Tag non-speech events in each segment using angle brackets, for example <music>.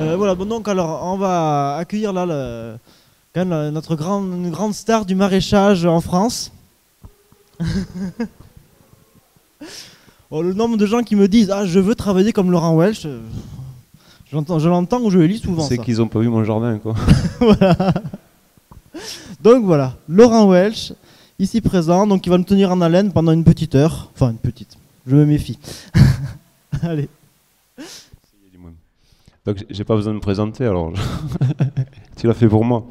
Euh, voilà, bon, donc alors on va accueillir là notre grande, star du maraîchage en France. <laughs> Oh, le nombre de gens qui me disent Ah, je veux travailler comme Laurent Welch, je l'entends ou je le lis souvent. C'est qu'ils n'ont pas vu mon jardin, quoi. <laughs> Donc voilà, Laurent Welch, ici présent, donc il va nous tenir en haleine pendant une petite heure. Enfin, une petite, je me méfie. <laughs> Allez. Donc j'ai pas besoin de me présenter, alors <laughs> tu l'as fait pour moi.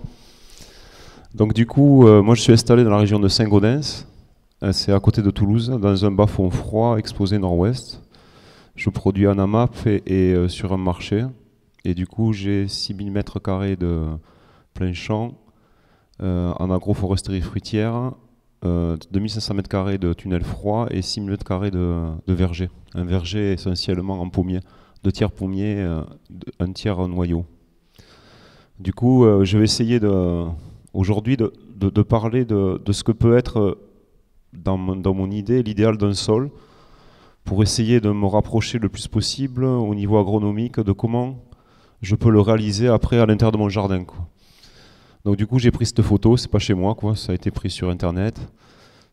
Donc du coup, euh, moi je suis installé dans la région de Saint-Gaudens, euh, c'est à côté de Toulouse, dans un bas-fond froid exposé nord-ouest. Je produis en AMAP et, euh, sur un marché, et du coup j'ai 6000 mètres carrés de plein champ en agroforesterie fruitière, 2500 mètres carrés de tunnel froid et 6000 mètres carrés de, verger. Un verger essentiellement en pommier deux tiers pommiers, euh, un tiers noyau. Du coup, euh, je vais essayer aujourd'hui de, de, parler de, ce que peut être, euh, dans mon, idée, l'idéal d'un sol, pour essayer de me rapprocher le plus possible au niveau agronomique de comment je peux le réaliser après à l'intérieur de mon jardin. Donc du coup, j'ai pris cette photo, c'est pas chez moi, quoi. ça a été pris sur Internet.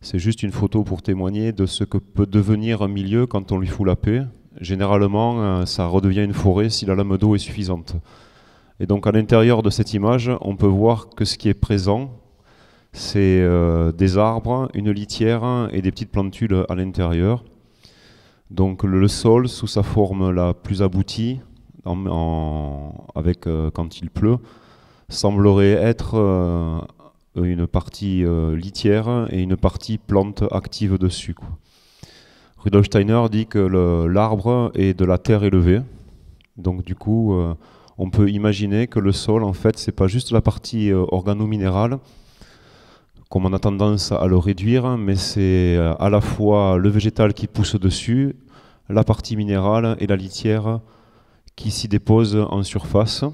C'est juste une photo pour témoigner de ce que peut devenir un milieu quand on lui fout la paix, Généralement, euh, ça redevient une forêt si la lame d'eau est suffisante. Et donc à l'intérieur de cette image, on peut voir que ce qui est présent, c'est euh, des arbres, une litière et des petites plantules à l'intérieur. Donc le, sol, sous sa forme la plus aboutie, avec euh, quand il pleut, semblerait être une partie litière et une partie plante active dessus. Rudolf Steiner dit que l'arbre est de la terre élevée. Donc du coup, euh, on peut imaginer que le sol, en fait, n'est pas juste la partie organominérale euh, organo-minérale, comme on a tendance à le réduire, mais c'est euh, à la fois le végétal qui pousse dessus, la partie minérale et la litière qui s'y dépose en surface.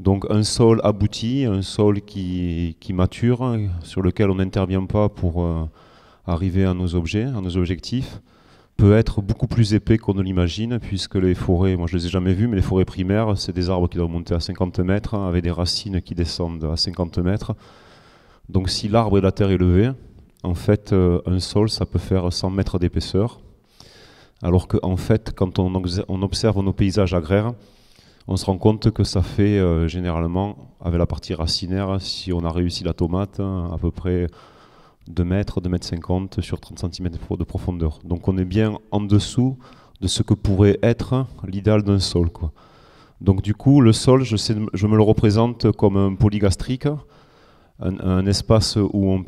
Donc un sol abouti, un sol qui mature, sur lequel on n'intervient pas pour arriver à nos objets, à nos objectifs être beaucoup plus épais qu'on ne l'imagine, puisque les forêts, moi je les ai jamais vues, mais les forêts primaires, c'est des arbres qui doivent monter à 50 mètres, hein, avec des racines qui descendent à 50 mètres. Donc si l'arbre et la terre est en fait, euh, un sol, ça peut faire 100 mètres d'épaisseur. Alors que en fait, quand on observe nos paysages agraires, on se rend compte que ça fait euh, généralement, avec la partie racinaire, si on a réussi la tomate, hein, à peu près 2 mètres, 2 mètres 50 sur 30 cm de profondeur. Donc on est bien en dessous de ce que pourrait être l'idéal d'un sol. Donc du coup, le sol, je, me le représente comme un polygastrique, un, espace où, on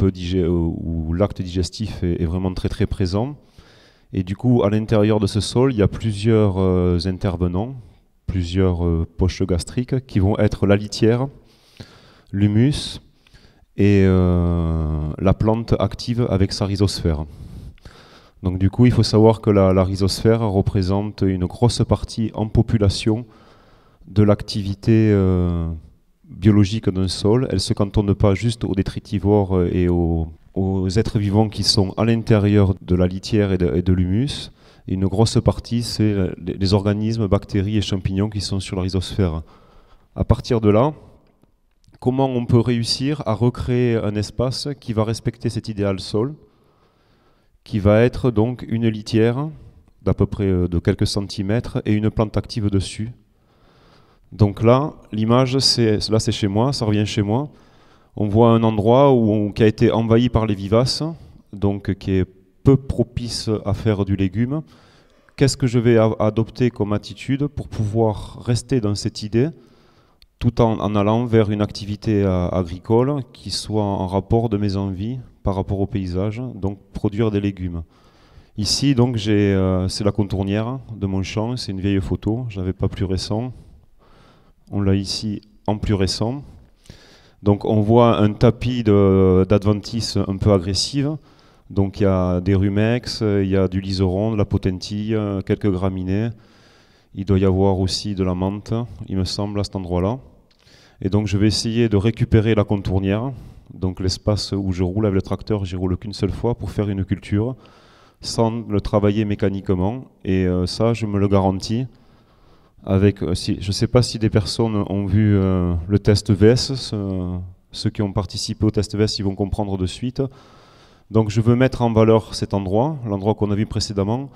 où l'acte digestif est, vraiment très très présent. Et du coup, à l'intérieur de ce sol, il y a plusieurs euh, intervenants, plusieurs euh, poches gastriques qui vont être la litière, l'humus, et euh, la plante active avec sa rhizosphère. Donc du coup, il faut savoir que la, rhizosphère représente une grosse partie en population de l'activité euh, biologique d'un sol. Elle ne se cantonne pas juste aux détritivores et aux, êtres vivants qui sont à l'intérieur de la litière et de, de l'humus. Une grosse partie, c'est les organismes, bactéries et champignons qui sont sur la rhizosphère. À partir de là, comment on peut réussir à recréer un espace qui va respecter cet idéal sol, qui va être donc une litière d'à peu près euh, de quelques centimètres et une plante active dessus. Donc là, l'image, c'est là c'est chez moi, ça revient chez moi. On voit un endroit où qui a été envahi par les vivaces, donc qui est peu propice à faire du légume. Qu'est-ce que je vais adopter comme attitude pour pouvoir rester dans cette idée tout en, allant vers une activité euh, agricole qui soit en rapport de mes envies par rapport au paysage, donc produire des légumes. Ici, donc, euh, c'est la contournière de mon champ, c'est une vieille photo, je n'avais pas plus récent. On l'a ici en plus récent. Donc, on voit un tapis d'adventice un peu agressive. Donc, il y a des rumex, il y a du liseron, de la potentille, euh, quelques graminées. Il doit y avoir aussi de la menthe, il me semble, à cet endroit-là. Et donc je vais essayer de récupérer la contournière, donc l'espace où je roule avec le tracteur, j'y roule qu'une seule fois pour faire une culture, sans le travailler mécaniquement. Et euh, ça, je me le garantis. Avec, euh, je ne sais pas si des personnes ont vu euh, le test VS, ceux qui ont participé au test VS, ils vont comprendre de suite. Donc je veux mettre en valeur cet endroit, l'endroit qu'on a vu précédemment,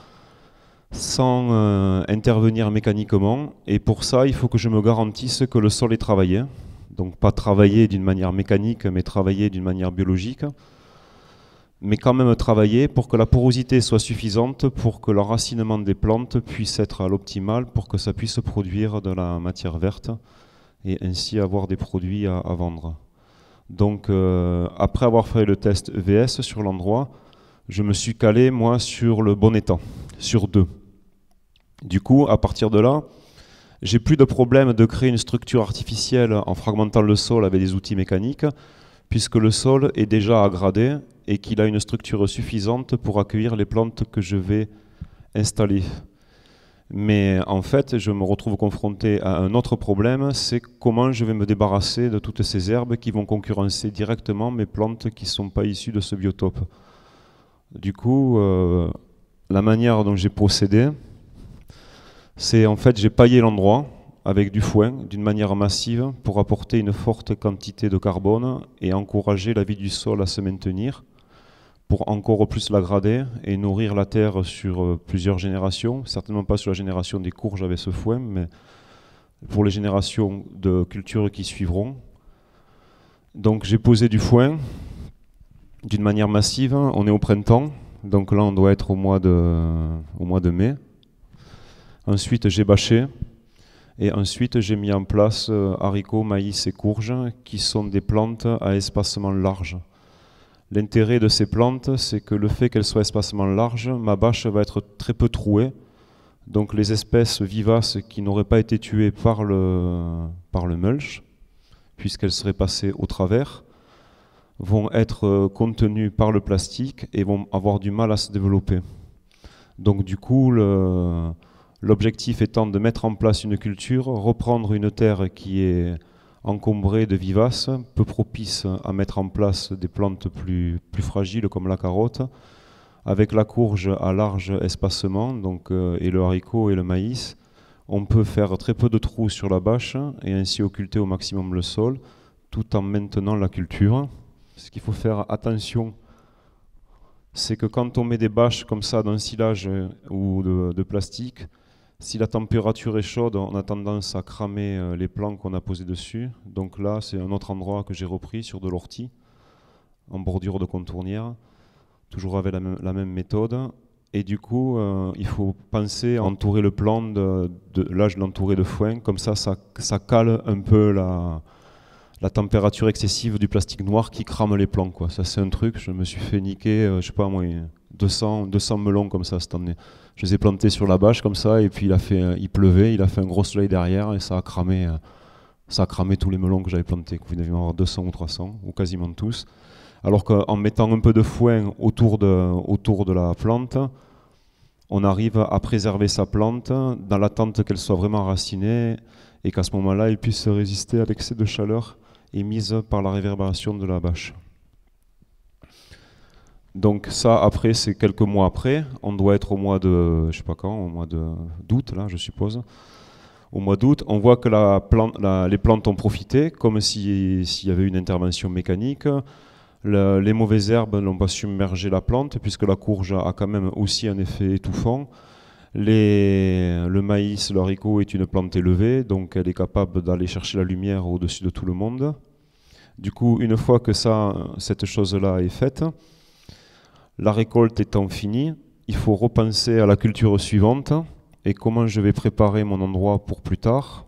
sans euh, intervenir mécaniquement. Et pour ça, il faut que je me garantisse que le sol est travaillé. Donc pas travaillé d'une manière mécanique, mais travaillé d'une manière biologique. Mais quand même travailler pour que la porosité soit suffisante, pour que l'enracinement des plantes puisse être à l'optimal, pour que ça puisse produire de la matière verte et ainsi avoir des produits à, vendre. Donc euh, après avoir fait le test VS sur l'endroit, je me suis calé moi sur le bon état, sur deux. Du coup, à partir de là, j'ai plus de problème de créer une structure artificielle en fragmentant le sol avec des outils mécaniques, puisque le sol est déjà agradé et qu'il a une structure suffisante pour accueillir les plantes que je vais installer. Mais en fait, je me retrouve confronté à un autre problème, c'est comment je vais me débarrasser de toutes ces herbes qui vont concurrencer directement mes plantes qui ne sont pas issues de ce biotope. Du coup, euh, la manière dont j'ai procédé, c'est en fait, j'ai paillé l'endroit avec du foin d'une manière massive pour apporter une forte quantité de carbone et encourager la vie du sol à se maintenir pour encore plus l'agrader et nourrir la terre sur euh, plusieurs générations, certainement pas sur la génération des courges avec ce foin, mais pour les générations de cultures qui suivront. Donc j'ai posé du foin d'une manière massive, on est au printemps, donc là on doit être au mois de, au mois de mai, Ensuite, j'ai bâché. Et ensuite, j'ai mis en place euh, haricots, maïs et courges, qui sont des plantes à espacement large. L'intérêt de ces plantes, c'est que le fait qu'elles soient espacement large, ma bâche va être très peu trouée. Donc les espèces vivaces qui n'auraient pas été tuées par le, par le mulch, puisqu'elles seraient passées au travers, vont être euh, contenues par le plastique et vont avoir du mal à se développer. Donc du coup, le, L'objectif étant de mettre en place une culture, reprendre une terre qui est encombrée de vivaces, peu propice à mettre en place des plantes plus, fragiles comme la carotte, avec la courge à large espacement, donc, euh, et le haricot et le maïs, on peut faire très peu de trous sur la bâche et ainsi occulter au maximum le sol, tout en maintenant la culture. Ce qu'il faut faire attention, c'est que quand on met des bâches comme ça d'un silage euh, ou de plastique, si la température est chaude, on a tendance à cramer euh, les plants qu'on a posés dessus. Donc là, c'est un autre endroit que j'ai repris sur de l'ortie, en bordure de contournière, toujours avec la même, méthode. Et du coup, euh, il faut penser à entourer le plan de, là, je entouré de foin, comme ça, ça, ça, cale un peu la, la température excessive du plastique noir qui crame les plants. Quoi. Ça, c'est un truc, je me suis fait niquer, euh, je sais pas moi, 200, 200 melons comme ça cette année. Je les ai plantés sur la bâche comme ça, et puis il, a fait, il pleuvait, il a fait un gros soleil derrière, et ça a cramé, euh, ça cramé tous les melons que j'avais plantés. Vous deviez en avoir 200 ou 300, ou quasiment tous. Alors qu'en mettant un peu de foin autour de, autour de la plante, on arrive à préserver sa plante dans l'attente qu'elle soit vraiment racinée et qu'à ce moment-là, elle puisse résister à l'excès de chaleur émise par la réverbération de la bâche. Donc ça, après, c'est quelques mois après. On doit être au mois de, je sais pas quand, au mois d'août, là, je suppose. Au mois d'août, on voit que les plantes ont profité, comme s'il y avait une intervention mécanique. les mauvaises herbes n'ont pas submergé la plante, puisque la courge a quand même aussi un effet étouffant. le maïs, l'haricot est une plante élevée, donc elle est capable d'aller chercher la lumière au-dessus de tout le monde. Du coup, une fois que ça, cette chose-là est faite, la récolte étant finie, il faut repenser à la culture suivante et comment je vais préparer mon endroit pour plus tard.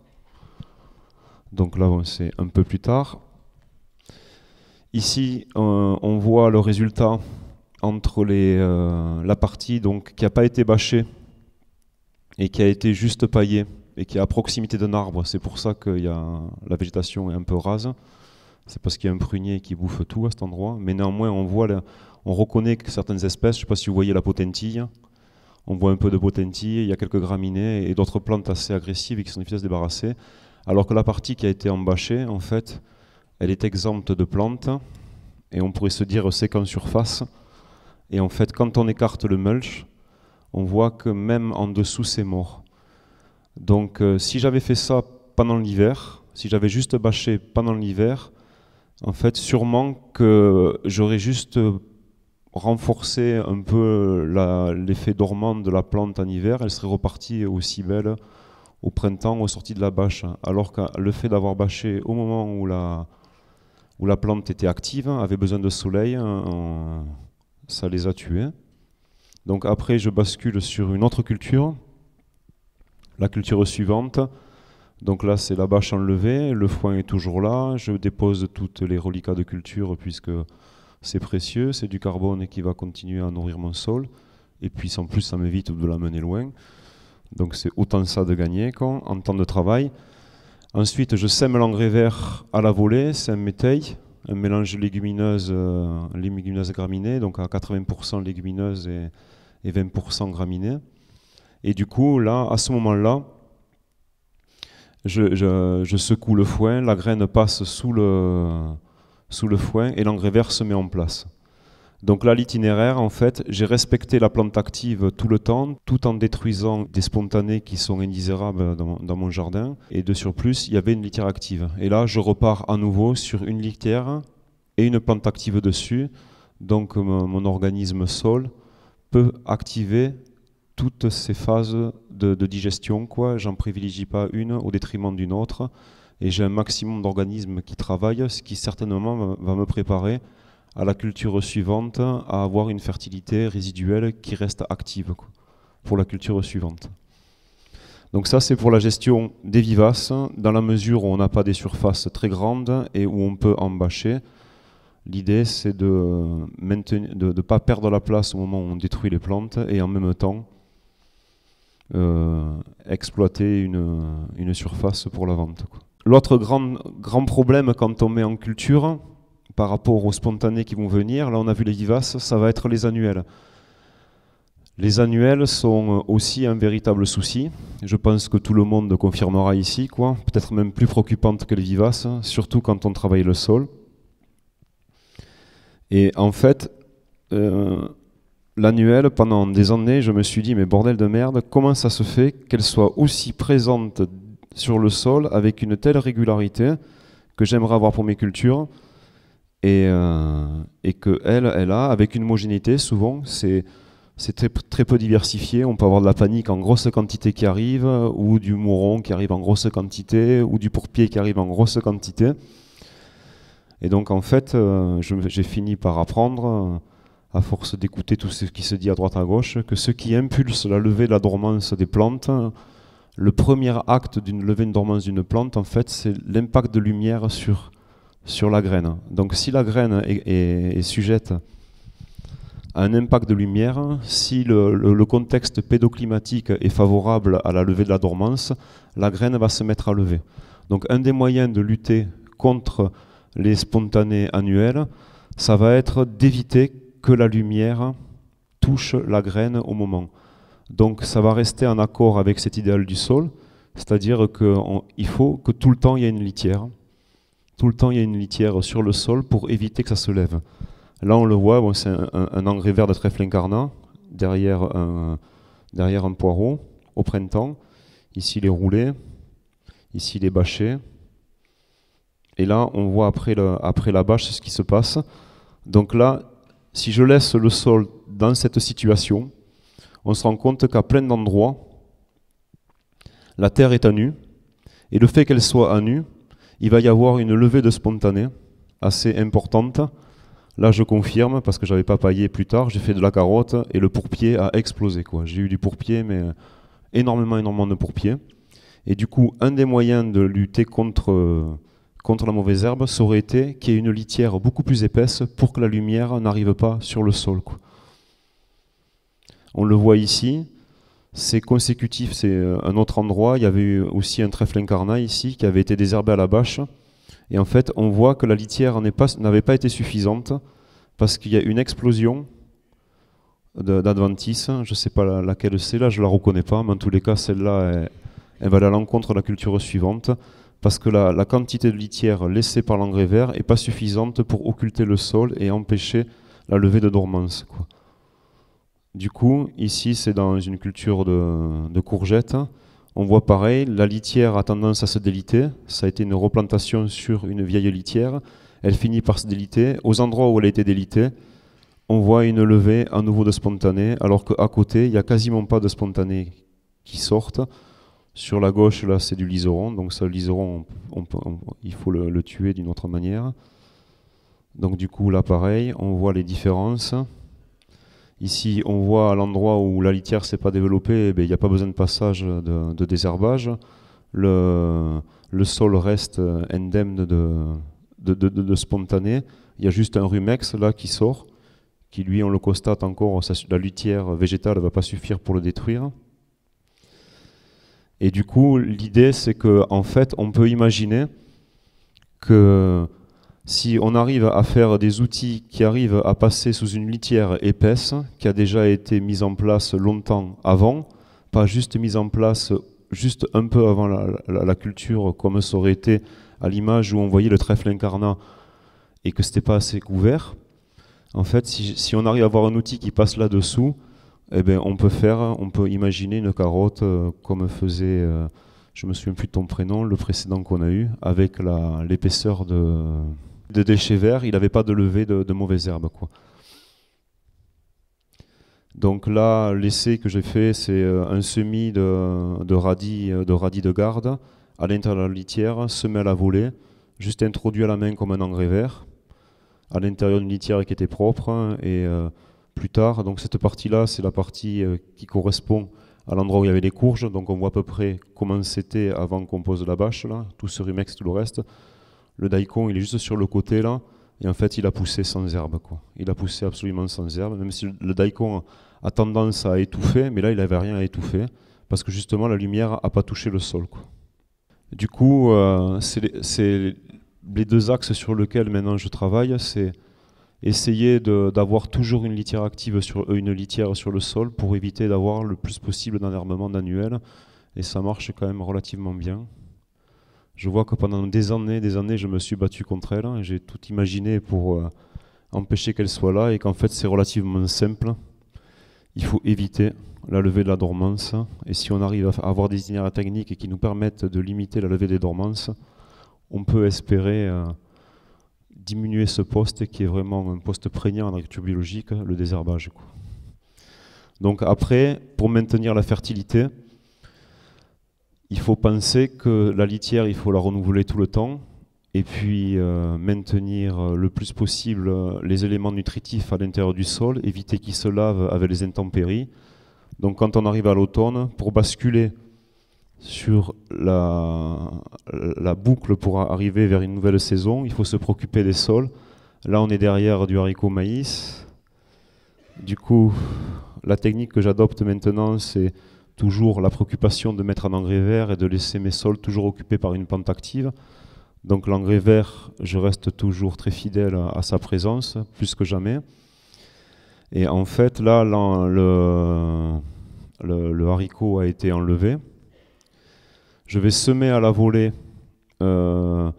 Donc là, c'est un peu plus tard. Ici, euh, on voit le résultat entre les, euh, la partie donc, qui n'a pas été bâchée et qui a été juste paillée et qui est à proximité d'un arbre. C'est pour ça que y a, la végétation est un peu rase. C'est parce qu'il y a un prunier qui bouffe tout à cet endroit. Mais néanmoins, on voit on reconnaît que certaines espèces, je ne sais pas si vous voyez la potentille, on voit un peu de potentille, il y a quelques graminées et d'autres plantes assez agressives et qui sont difficiles à se débarrasser. Alors que la partie qui a été embâchée, en fait, elle est exempte de plantes et on pourrait se dire c'est qu'en surface. Et en fait, quand on écarte le mulch, on voit que même en dessous, c'est mort. Donc, euh, si j'avais fait ça pendant l'hiver, si j'avais juste bâché pendant l'hiver, en fait, sûrement que j'aurais juste renforcer un peu l'effet dormant de la plante en hiver, elle serait repartie aussi belle au printemps au sorti de la bâche. Alors que le fait d'avoir bâché au moment où la, où la plante était active, avait besoin de soleil, hein, ça les a tués. Donc après, je bascule sur une autre culture, la culture suivante. Donc là, c'est la bâche enlevée, le foin est toujours là, je dépose toutes les reliquats de culture puisque c'est précieux, c'est du carbone qui va continuer à nourrir mon sol. Et puis en plus, ça m'évite de la mener loin. Donc c'est autant ça de gagner en temps de travail. Ensuite, je sème l'engrais vert à la volée, sème mes méteil un mélange légumineuse, euh, légumineuse graminée, donc à 80% légumineuse et, 20% graminée. Et du coup, là, à ce moment-là, je, secoue le foin, la graine passe sous le, sous le foin et l'engrais vert se met en place. Donc là, l'itinéraire, en fait, j'ai respecté la plante active tout le temps, tout en détruisant des spontanés qui sont indésirables dans, dans, mon jardin. Et de surplus, il y avait une litière active. Et là, je repars à nouveau sur une litière et une plante active dessus. Donc mon, organisme sol peut activer toutes ces phases de, de digestion. Quoi, j'en privilégie pas une au détriment d'une autre et j'ai un maximum d'organismes qui travaillent, ce qui certainement va me préparer à la culture suivante, à avoir une fertilité résiduelle qui reste active pour la culture suivante. Donc ça, c'est pour la gestion des vivaces, dans la mesure où on n'a pas des surfaces très grandes et où on peut embâcher. L'idée, c'est de euh, ne pas perdre la place au moment où on détruit les plantes et en même temps euh, exploiter une, une, surface pour la vente. L'autre grand, grand problème quand on met en culture, par rapport aux spontanés qui vont venir, là on a vu les vivaces, ça va être les annuels. Les annuels sont aussi un véritable souci. Je pense que tout le monde confirmera ici, quoi. Peut-être même plus préoccupante que les vivaces, surtout quand on travaille le sol. Et en fait, euh, l'annuel, pendant des années, je me suis dit, mais bordel de merde, comment ça se fait qu'elle soit aussi présente sur le sol avec une telle régularité que j'aimerais avoir pour mes cultures et, euh, que elle, elle a avec une homogénéité souvent c'est très, peu diversifié. On peut avoir de la panique en grosse quantité qui arrive, ou du mouron qui arrive en grosse quantité, ou du pourpier qui arrive en grosse quantité. Et donc en fait, euh, j'ai fini par apprendre, à force d'écouter tout ce qui se dit à droite à gauche, que ce qui impulse la levée de la dormance des plantes, le premier acte d'une levée de dormance d'une plante, en fait, c'est l'impact de lumière sur, la graine. Donc si la graine est, sujette à un impact de lumière, si le, le, contexte pédoclimatique est favorable à la levée de la dormance, la graine va se mettre à lever. Donc un des moyens de lutter contre les spontanés annuels, ça va être d'éviter que la lumière touche la graine au moment. Donc ça va rester en accord avec cet idéal du sol, c'est-à-dire qu'il faut que tout le temps il y ait une litière. Tout le temps il y a une litière sur le sol pour éviter que ça se lève. Là on le voit, c'est un, engrais vert de trèfle incarnat derrière un, derrière un poireau au printemps. Ici il est roulé, ici il est bâché. Et là on voit après, après la bâche ce qui se passe. Donc là, si je laisse le sol dans cette situation, on se rend compte qu'à plein d'endroits, la terre est à nu, et le fait qu'elle soit à nu, il va y avoir une levée de spontané assez importante. Là, je confirme, parce que j'avais pas paillé plus tard, j'ai fait de la carotte et le pourpier a explosé. Quoi. J'ai eu du pourpier, mais euh, énormément, énormément de pourpier. Et du coup, un des moyens de lutter contre, euh, contre la mauvaise herbe, ça aurait été qu'il y ait une litière beaucoup plus épaisse pour que la lumière n'arrive pas sur le sol. On le voit ici, c'est consécutif, c'est euh, un autre endroit. Il y avait eu aussi un trèfle incarnat ici qui avait été désherbé à la bâche. Et en fait, on voit que la litière n'avait pas été suffisante parce qu'il y a une explosion d'Adventis. Je ne sais pas laquelle c'est là, je ne la reconnais pas, mais en tous les cas, celle-là, elle, va aller à l'encontre de la culture suivante parce que la, quantité de litière laissée par l'engrais vert n'est pas suffisante pour occulter le sol et empêcher la levée de dormance. Du coup, ici, c'est dans une culture de, courgettes. On voit pareil, la litière a tendance à se déliter. Ça a été une replantation sur une vieille litière. Elle finit par se déliter. Aux endroits où elle a été délitée, on voit une levée à nouveau de spontané, alors qu'à côté, il n'y a quasiment pas de spontané qui sortent. Sur la gauche, là, c'est du liseron. Donc, ce le liseron, il faut le tuer d'une autre manière. Donc, du coup, là, pareil, on voit les différences. Ici, on voit à l'endroit où la litière s'est pas développée, eh ben, il n'y a pas besoin de passage de, désherbage. Le, sol reste indemne de, spontané. Il y a juste un rumex là qui sort, qui lui, on le constate encore, la litière végétale ne va pas suffire pour le détruire. Et du coup, l'idée, c'est qu'en en fait, on peut imaginer que si on arrive à faire des outils qui arrivent à passer sous une litière épaisse, qui a déjà été mise en place longtemps avant, pas juste mise en place juste un peu avant la, culture, comme ça aurait été à l'image où on voyait le trèfle incarnat et que c'était pas assez couvert, en fait, si, on arrive à avoir un outil qui passe là-dessous, eh bien on peut faire, on peut imaginer une carotte euh, comme faisait, euh, je me souviens plus de ton prénom, le précédent qu'on a eu, avec l'épaisseur de de déchets verts, il n'avait pas de levée de, mauvaises herbes. Quoi. Donc là, l'essai que j'ai fait, c'est euh, un semis de, radis, euh, de radis de garde à l'intérieur de la litière, semé à la volée, juste introduit à la main comme un engrais vert, à l'intérieur d'une litière qui était propre. Et euh, plus tard, donc cette partie-là, c'est la partie qui correspond à l'endroit où il y avait les courges. Donc on voit à peu près comment c'était avant qu'on pose la bâche, là, tout ce rumex, tout le reste. Le daikon, il est juste sur le côté là. Et en fait, il a poussé sans herbe. Quoi. Il a poussé absolument sans herbe. Même si le daikon a tendance à étouffer, mais là, il n'avait rien à étouffer. Parce que justement, la lumière n'a pas touché le sol. Du coup, euh, c'est les deux axes sur lesquels maintenant je travaille. C'est essayer d'avoir toujours une litière active, sur, euh, une litière sur le sol pour éviter d'avoir le plus possible d'enherbement annuel. Et ça marche quand même relativement bien je vois que pendant des années, des années, je me suis battu contre elle. Hein, et J'ai tout imaginé pour euh, empêcher qu'elle soit là et qu'en fait, c'est relativement simple. Il faut éviter la levée de la dormance. Et si on arrive à avoir des itinéraires techniques qui nous permettent de limiter la levée des dormances, on peut espérer euh, diminuer ce poste qui est vraiment un poste prégnant en agriculture biologique, le désherbage. Donc après, pour maintenir la fertilité, il faut penser que la litière, il faut la renouveler tout le temps et puis euh, maintenir euh, le plus possible euh, les éléments nutritifs à l'intérieur du sol, éviter qu'ils se lavent avec les intempéries. Donc quand on arrive à l'automne, pour basculer sur la, la, boucle pour arriver vers une nouvelle saison, il faut se préoccuper des sols. Là on est derrière du haricot maïs. Du coup, la technique que j'adopte maintenant, c'est toujours la préoccupation de mettre un engrais vert et de laisser mes sols toujours occupés par une pente active. Donc l'engrais vert, je reste toujours très fidèle à sa présence, plus que jamais. Et en fait, là, le, haricot a été enlevé. Je vais semer à la volée euh,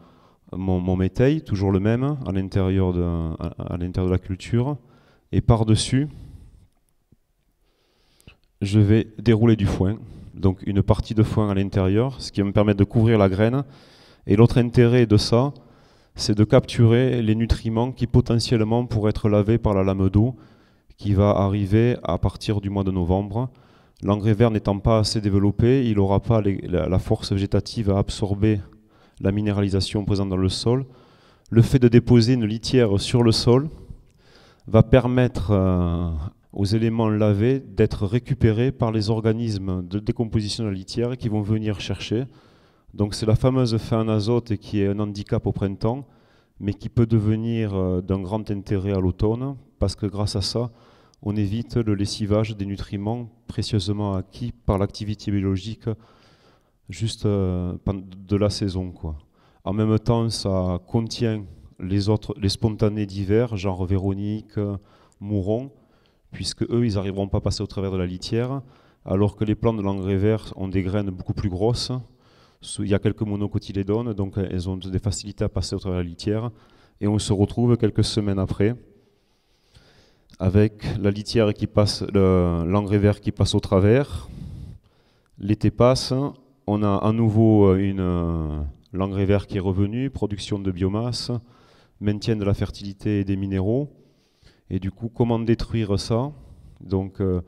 mon, mon toujours le même, à l'intérieur de la culture. Et par-dessus, je vais dérouler du foin, donc une partie de foin à l'intérieur, ce qui va me permettre de couvrir la graine. Et l'autre intérêt de ça, c'est de capturer les nutriments qui potentiellement pourraient être lavés par la lame d'eau qui va arriver à partir du mois de novembre. L'engrais vert n'étant pas assez développé, il n'aura pas la, force végétative à absorber la minéralisation présente dans le sol. Le fait de déposer une litière sur le sol va permettre euh, aux éléments lavés d'être récupérés par les organismes de décomposition de la litière qui vont venir chercher. Donc c'est la fameuse fin en azote qui est un handicap au printemps, mais qui peut devenir euh, d'un grand intérêt à l'automne, parce que grâce à ça, on évite le lessivage des nutriments précieusement acquis par l'activité biologique juste euh, de la saison. Quoi. En même temps, ça contient les, autres, les spontanés divers, genre Véronique, euh, Mouron, puisque eux, ils n'arriveront pas à passer au travers de la litière, alors que les plants de l'engrais vert ont des graines beaucoup plus grosses. Il y a quelques monocotylédones, donc euh, elles ont des facilités à passer au travers de la litière. Et on se retrouve quelques semaines après avec la litière qui passe, l'engrais vert qui passe au travers. L'été passe, on a à nouveau euh, une, euh, l'engrais vert qui est revenu, production de biomasse, maintien de la fertilité et des minéraux. Et du coup, comment détruire ça Donc, euh,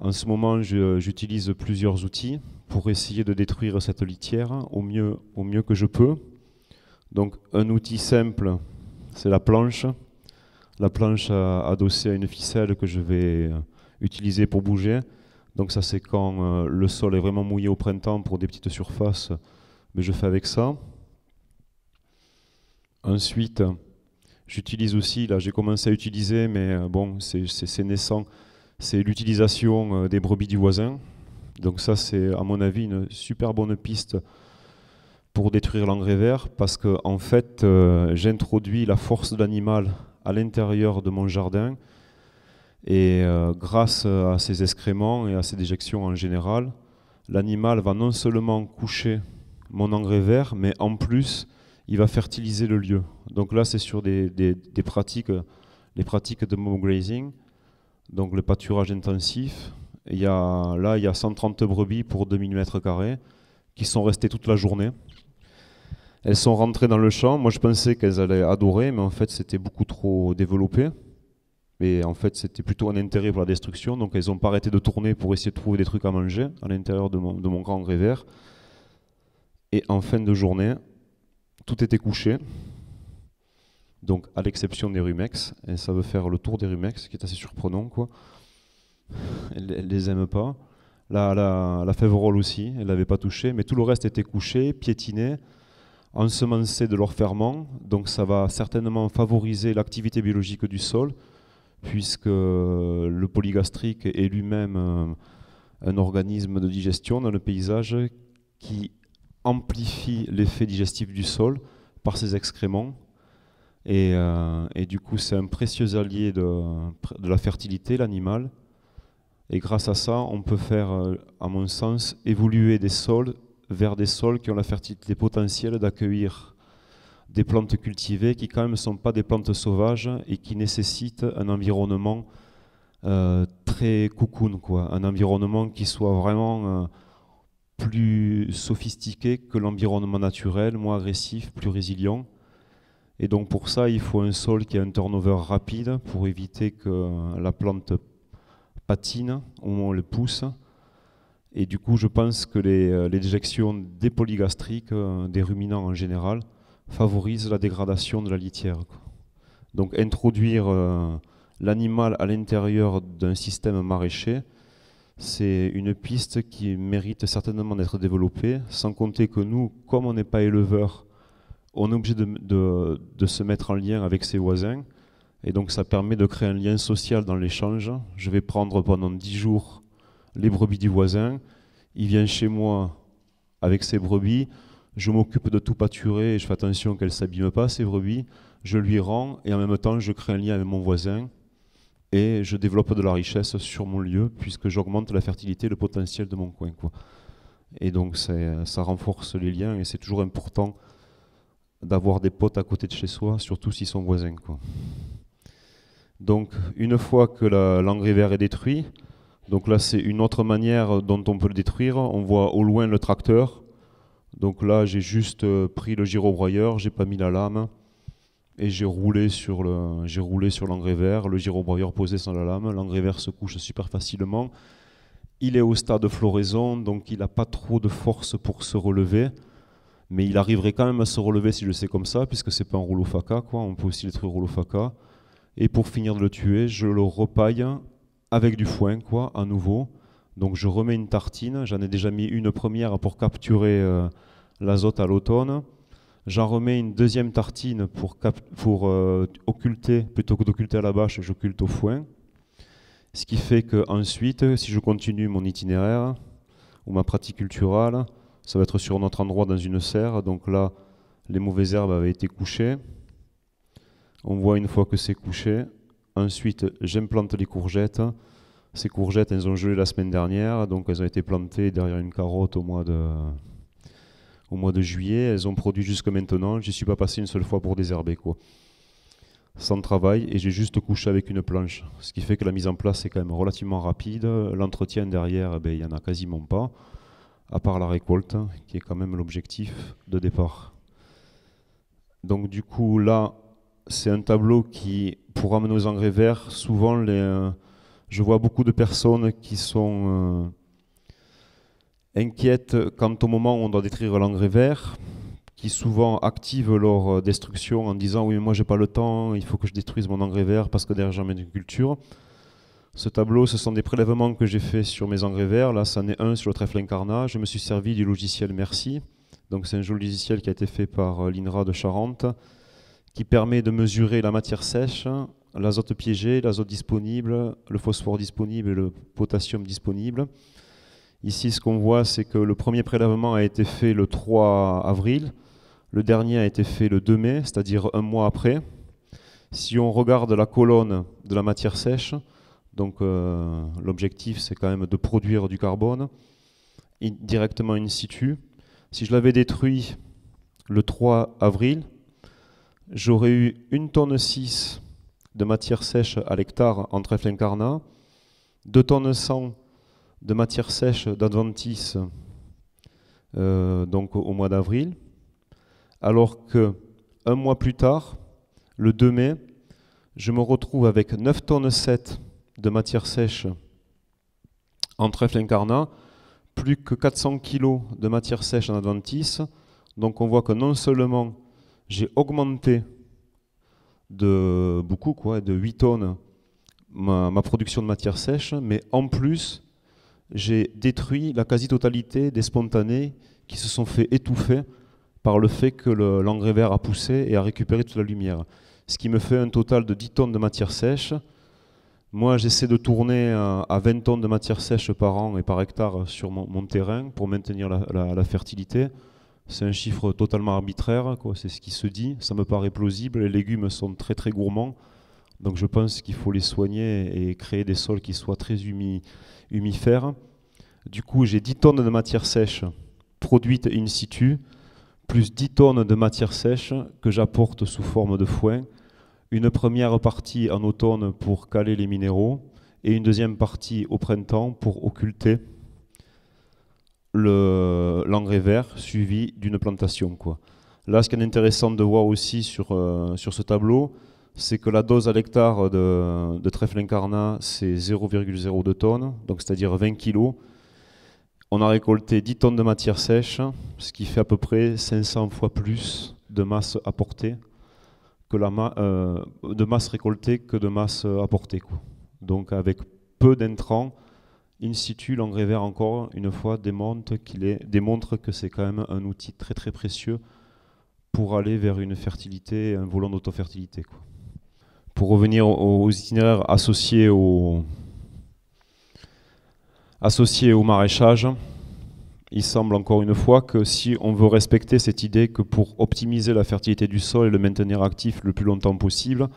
en ce moment, j'utilise plusieurs outils pour essayer de détruire cette litière au mieux, au mieux que je peux. Donc, un outil simple, c'est la planche. La planche adossée à une ficelle que je vais euh, utiliser pour bouger. Donc ça c'est quand euh, le sol est vraiment mouillé au printemps pour des petites surfaces, mais je fais avec ça. Ensuite, J'utilise aussi, là j'ai commencé à utiliser, mais euh, bon, c'est naissant, c'est l'utilisation euh, des brebis du voisin. Donc ça c'est à mon avis une super bonne piste pour détruire l'engrais vert parce que en fait euh, j'introduis la force de l'animal à l'intérieur de mon jardin et grâce à ces excréments et à ces déjections en général, l'animal va non seulement coucher mon engrais vert mais en plus il va fertiliser le lieu. Donc là, c'est sur des, pratiques, les pratiques de mow grazing, donc le pâturage intensif. Il y a, là, il y a 130 brebis pour 2000 mètres carrés qui sont restées toute la journée. Elles sont rentrées dans le champ. Moi, je pensais qu'elles allaient adorer, mais en fait, c'était beaucoup trop développé. Et en fait, c'était plutôt un intérêt pour la destruction. Donc, elles n'ont pas arrêté de tourner pour essayer de trouver des trucs à manger à l'intérieur de mon, grand grès Et en fin de journée, tout était couché, donc à l'exception des rumex, et ça veut faire le tour des rumex, ce qui est assez surprenant, quoi. Elle, les aime pas. La, la, la févrole aussi, elle n'avait pas touché, mais tout le reste était couché, piétiné, ensemencé de leur ferment, donc ça va certainement favoriser l'activité biologique du sol, puisque le polygastrique est lui-même euh, un organisme de digestion dans le paysage qui amplifie l'effet digestif du sol par ses excréments. Et, euh, du coup, c'est un précieux allié de, la fertilité, l'animal. Et grâce à ça, on peut faire, euh, à mon sens, évoluer des sols vers des sols qui ont la fertilité potentielle d'accueillir des plantes cultivées qui quand même ne sont pas des plantes sauvages et qui nécessitent un environnement euh, très cocoon, quoi. un environnement qui soit vraiment plus sophistiqué que l'environnement naturel, moins agressif, plus résilient. Et donc pour ça, il faut un sol qui a un turnover rapide pour éviter que la plante patine ou on le pousse. Et du coup, je pense que les, euh, déjections des polygastriques, euh, des ruminants en général, favorisent la dégradation de la litière. Donc introduire euh, l'animal à l'intérieur d'un système maraîcher, c'est une piste qui mérite certainement d'être développée, sans compter que nous, comme on n'est pas éleveur, on est obligé de, se mettre en lien avec ses voisins, et donc ça permet de créer un lien social dans l'échange. Je vais prendre pendant 10 jours les brebis du voisin, il vient chez moi avec ses brebis, je m'occupe de tout pâturer et je fais attention qu'elles ne s'abîment pas, ces brebis, je lui rends, et en même temps je crée un lien avec mon voisin, et je développe de la richesse sur mon lieu puisque j'augmente la fertilité, et le potentiel de mon coin. Et donc ça renforce les liens et c'est toujours important d'avoir des potes à côté de chez soi, surtout s'ils sont voisins. Quoi. Donc une fois que l'engrais vert est détruit, donc là c'est une autre manière dont on peut le détruire. On voit au loin le tracteur. Donc là j'ai juste euh, pris le gyrobroyeur, j'ai pas mis la lame et j'ai roulé sur le, j'ai roulé sur l'engrais vert, le girobroyeur posé sans la lame, l'engrais vert se couche super facilement. Il est au stade de floraison, donc il n'a pas trop de force pour se relever, mais il arriverait quand même à se relever si je le sais comme ça, puisque c'est pas un rouleau faca, quoi. On peut aussi détruire le rouleau faca. Et pour finir de le tuer, je le repaille avec du foin, quoi, à nouveau. Donc je remets une tartine. J'en ai déjà mis une première pour capturer euh, l'azote à l'automne. J'en remets une deuxième tartine pour, pour euh, occulter, plutôt que d'occulter à la bâche, j'occulte au foin. Ce qui fait qu'ensuite, si je continue mon itinéraire ou ma pratique culturelle, ça va être sur notre endroit dans une serre. Donc là, les mauvaises herbes avaient été couchées. On voit une fois que c'est couché. Ensuite, j'implante les courgettes. Ces courgettes, elles ont gelé la semaine dernière, donc elles ont été plantées derrière une carotte au mois de, au mois de juillet. Elles ont produit jusque maintenant. Je n'y suis pas passé une seule fois pour désherber. Quoi. Sans travail, et j'ai juste couché avec une planche. Ce qui fait que la mise en place est quand même relativement rapide. L'entretien derrière, eh ben, il n'y en a quasiment pas, à part la récolte, qui est quand même l'objectif de départ. Donc du coup, là, c'est un tableau qui, pour amener aux engrais verts, souvent les, euh, je vois beaucoup de personnes qui sont... Euh, inquiète quant au moment où on doit détruire l'engrais vert, qui souvent active leur euh, destruction en disant oui mais moi j'ai pas le temps, il faut que je détruise mon engrais vert parce que derrière j'ai une culture. Ce tableau, ce sont des prélèvements que j'ai fait sur mes engrais verts. Là, ça en est un sur le trèfle incarnat. Je me suis servi du logiciel Merci. Donc, c'est un joli logiciel qui a été fait par euh, l'INRA de Charente, qui permet de mesurer la matière sèche, l'azote piégé, l'azote disponible, le phosphore disponible et le potassium disponible. Ici, ce qu'on voit, c'est que le premier prélèvement a été fait le 3 avril, le dernier a été fait le 2 mai, c'est-à-dire un mois après. Si on regarde la colonne de la matière sèche, donc euh, l'objectif c'est quand même de produire du carbone directement in situ. Si je l'avais détruit le 3 avril, j'aurais eu une tonne 6 de matière sèche à l'hectare en trèfle incarnat, 2 tonnes 100 de matière sèche d'Adventis euh, donc au mois d'avril, alors que un mois plus tard, le 2 mai, je me retrouve avec 9 tonnes 7 de matière sèche en trèfle incarnat, plus que 400 kg de matière sèche en Adventis Donc on voit que non seulement j'ai augmenté de beaucoup, quoi, de 8 tonnes ma, ma production de matière sèche, mais en plus j'ai détruit la quasi-totalité des spontanés qui se sont fait étouffer par le fait que l'engrais vert a poussé et a récupéré toute la lumière. Ce qui me fait un total de 10 tonnes de matière sèche. Moi, j'essaie de tourner euh, à 20 tonnes de matière sèche par an et par hectare sur mon, terrain pour maintenir la, fertilité. C'est un chiffre totalement arbitraire, c'est ce qui se dit, ça me paraît plausible. Les légumes sont très très gourmands, donc je pense qu'il faut les soigner et créer des sols qui soient très humides Humifère. Du coup, j'ai 10 tonnes de matière sèche produite in situ, plus 10 tonnes de matière sèche que j'apporte sous forme de foin, une première partie en automne pour caler les minéraux et une deuxième partie au printemps pour occulter l'engrais vert suivi d'une plantation. Quoi. Là, ce qui est intéressant de voir aussi sur, euh, sur ce tableau, c'est que la dose à l'hectare de, trèfle incarnat, c'est 0,02 tonnes, donc c'est-à-dire 20 kilos. On a récolté 10 tonnes de matière sèche, ce qui fait à peu près 500 fois plus de masse apportée que euh, de masse récoltée que de masse apportée. Donc avec peu d'intrants, in situ, l'engrais vert encore une fois démontre, démontre que c'est quand même un outil très très précieux pour aller vers une fertilité, un volant d'autofertilité. Quoi pour revenir aux, itinéraires associés au, maraîchage, il semble encore une fois que si on veut respecter cette idée que pour optimiser la fertilité du sol et le maintenir actif le plus longtemps possible,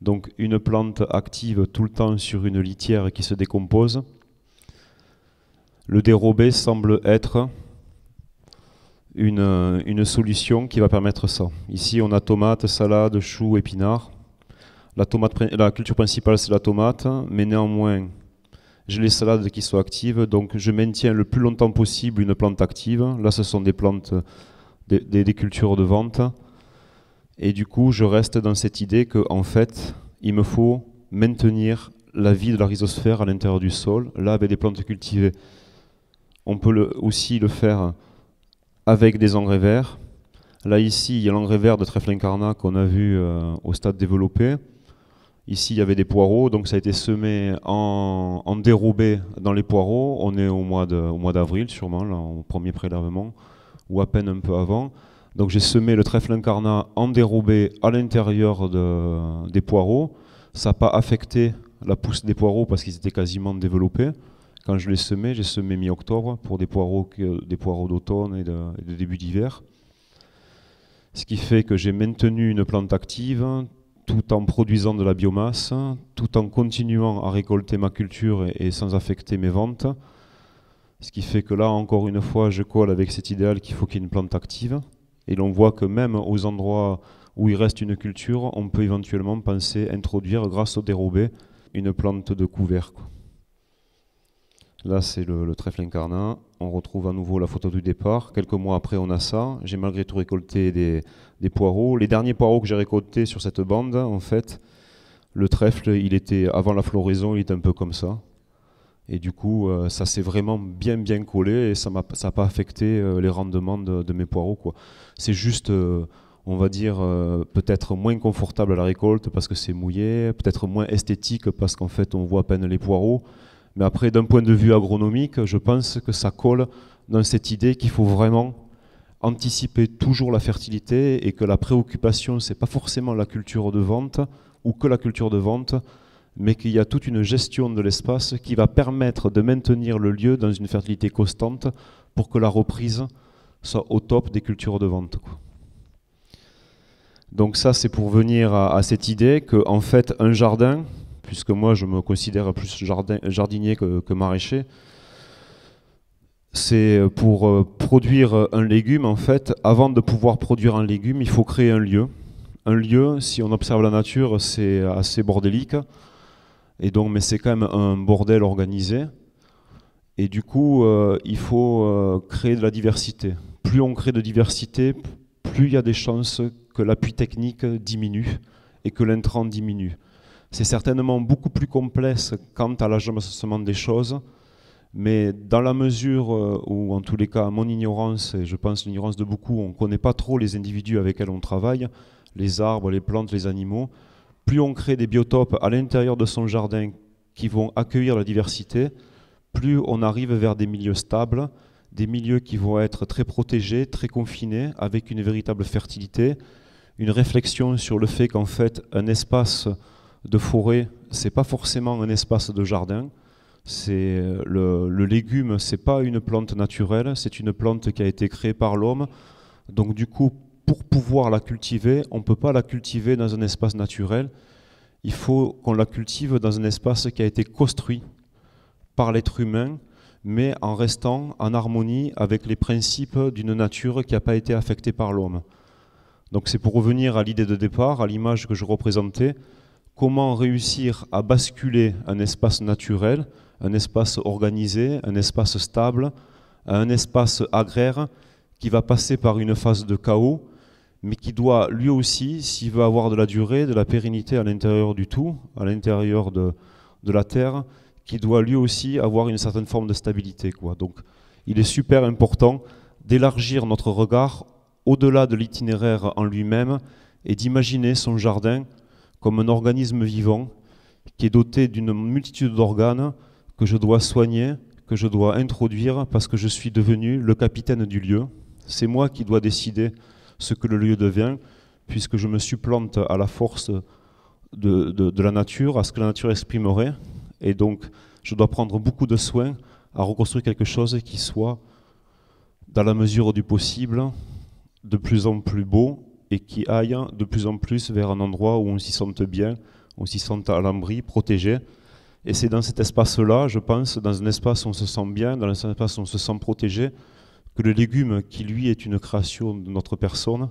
donc une plante active tout le temps sur une litière qui se décompose, le dérobé semble être une, une solution qui va permettre ça. Ici on a tomates, salades, choux, épinards. La, tomate, la culture principale, c'est la tomate, mais néanmoins, j'ai les salades qui sont actives, donc je maintiens le plus longtemps possible une plante active. Là, ce sont des plantes, des, cultures de vente. Et du coup, je reste dans cette idée qu'en en fait, il me faut maintenir la vie de la rhizosphère à l'intérieur du sol, là avec des plantes cultivées. On peut aussi le faire avec des engrais verts. Là ici, il y a l'engrais vert de trèfle incarnat qu'on a vu euh, au stade développé. Ici, il y avait des poireaux, donc ça a été semé en, en dérobé dans les poireaux. On est au mois d'avril, sûrement, là, au premier prélèvement, ou à peine un peu avant. Donc j'ai semé le trèfle incarnat en dérobé à l'intérieur de, des poireaux. Ça n'a pas affecté la pousse des poireaux parce qu'ils étaient quasiment développés. Quand je les semé, j'ai semé mi-octobre pour des poireaux, des poireaux d'automne et, de, et de début d'hiver. Ce qui fait que j'ai maintenu une plante active tout en produisant de la biomasse, tout en continuant à récolter ma culture et, sans affecter mes ventes. Ce qui fait que là, encore une fois, je colle avec cet idéal qu'il faut qu'il y ait une plante active. Et l'on voit que même aux endroits où il reste une culture, on peut éventuellement penser introduire, grâce au dérobé, une plante de couvert. Là, c'est le, trèfle incarnat on retrouve à nouveau la photo du départ. Quelques mois après, on a ça. J'ai malgré tout récolté des, poireaux. Les derniers poireaux que j'ai récoltés sur cette bande, en fait, le trèfle, il était avant la floraison, il était un peu comme ça. Et du coup, euh, ça s'est vraiment bien bien collé et ça n'a pas affecté euh, les rendements de, mes poireaux. C'est juste, euh, on va dire, peut-être moins confortable à la récolte parce que c'est mouillé, peut-être moins esthétique parce qu'en fait, on voit à peine les poireaux. Mais après, d'un point de vue agronomique, je pense que ça colle dans cette idée qu'il faut vraiment anticiper toujours la fertilité et que la préoccupation, ce n'est pas forcément la culture de vente ou que la culture de vente, mais qu'il y a toute une gestion de l'espace qui va permettre de maintenir le lieu dans une fertilité constante pour que la reprise soit au top des cultures de vente. Donc ça, c'est pour venir à, cette idée qu'en fait, un jardin, puisque moi je me considère plus jardinier que, maraîcher, c'est euh, pour euh, produire un légume, en fait, avant de pouvoir produire un légume, il faut créer un lieu. Un lieu, si on observe la nature, c'est assez bordélique, et donc, mais c'est quand même un bordel organisé. Et du coup, euh, il faut créer de la diversité. Plus on crée de diversité, plus il y a des chances que l'appui technique diminue et que l'intrant diminue. C'est certainement beaucoup plus complexe quant à l'agencement des choses, mais dans la mesure euh, où, en tous les cas, mon ignorance, et je pense l'ignorance de beaucoup, on ne connaît pas trop les individus avec lesquels on travaille, les arbres, les plantes, les animaux, plus on crée des biotopes à l'intérieur de son jardin qui vont accueillir la diversité, plus on arrive vers des milieux stables, des milieux qui vont être très protégés, très confinés, avec une véritable fertilité, une réflexion sur le fait qu'en fait, un espace de forêt, c'est pas forcément un espace de jardin. C'est le, le, légume, c'est pas une plante naturelle, c'est une plante qui a été créée par l'homme. Donc du coup, pour pouvoir la cultiver, on peut pas la cultiver dans un espace naturel. Il faut qu'on la cultive dans un espace qui a été construit par l'être humain, mais en restant en harmonie avec les principes d'une nature qui n'a pas été affectée par l'homme. Donc c'est pour revenir à l'idée de départ, à l'image que je représentais comment réussir à basculer un espace naturel, un espace organisé, un espace stable, à un espace agraire qui va passer par une phase de chaos, mais qui doit lui aussi, s'il veut avoir de la durée, de la pérennité à l'intérieur du tout, à l'intérieur de, de, la Terre, qui doit lui aussi avoir une certaine forme de stabilité. Quoi. Donc il est super important d'élargir notre regard au-delà de l'itinéraire en lui-même et d'imaginer son jardin comme un organisme vivant qui est doté d'une multitude d'organes que je dois soigner, que je dois introduire parce que je suis devenu le capitaine du lieu. C'est moi qui dois décider ce que le lieu devient, puisque je me supplante à la force de, de la nature, à ce que la nature exprimerait. Et donc, je dois prendre beaucoup de soin à reconstruire quelque chose qui soit, dans la mesure du possible, de plus en plus beau et qui aille de plus en plus vers un endroit où on s'y sente bien, où on s'y sente à l'abri, protégé. Et c'est dans cet espace-là, je pense, dans un espace où on se sent bien, dans un espace où on se sent protégé, que le légume, qui lui est une création de notre personne,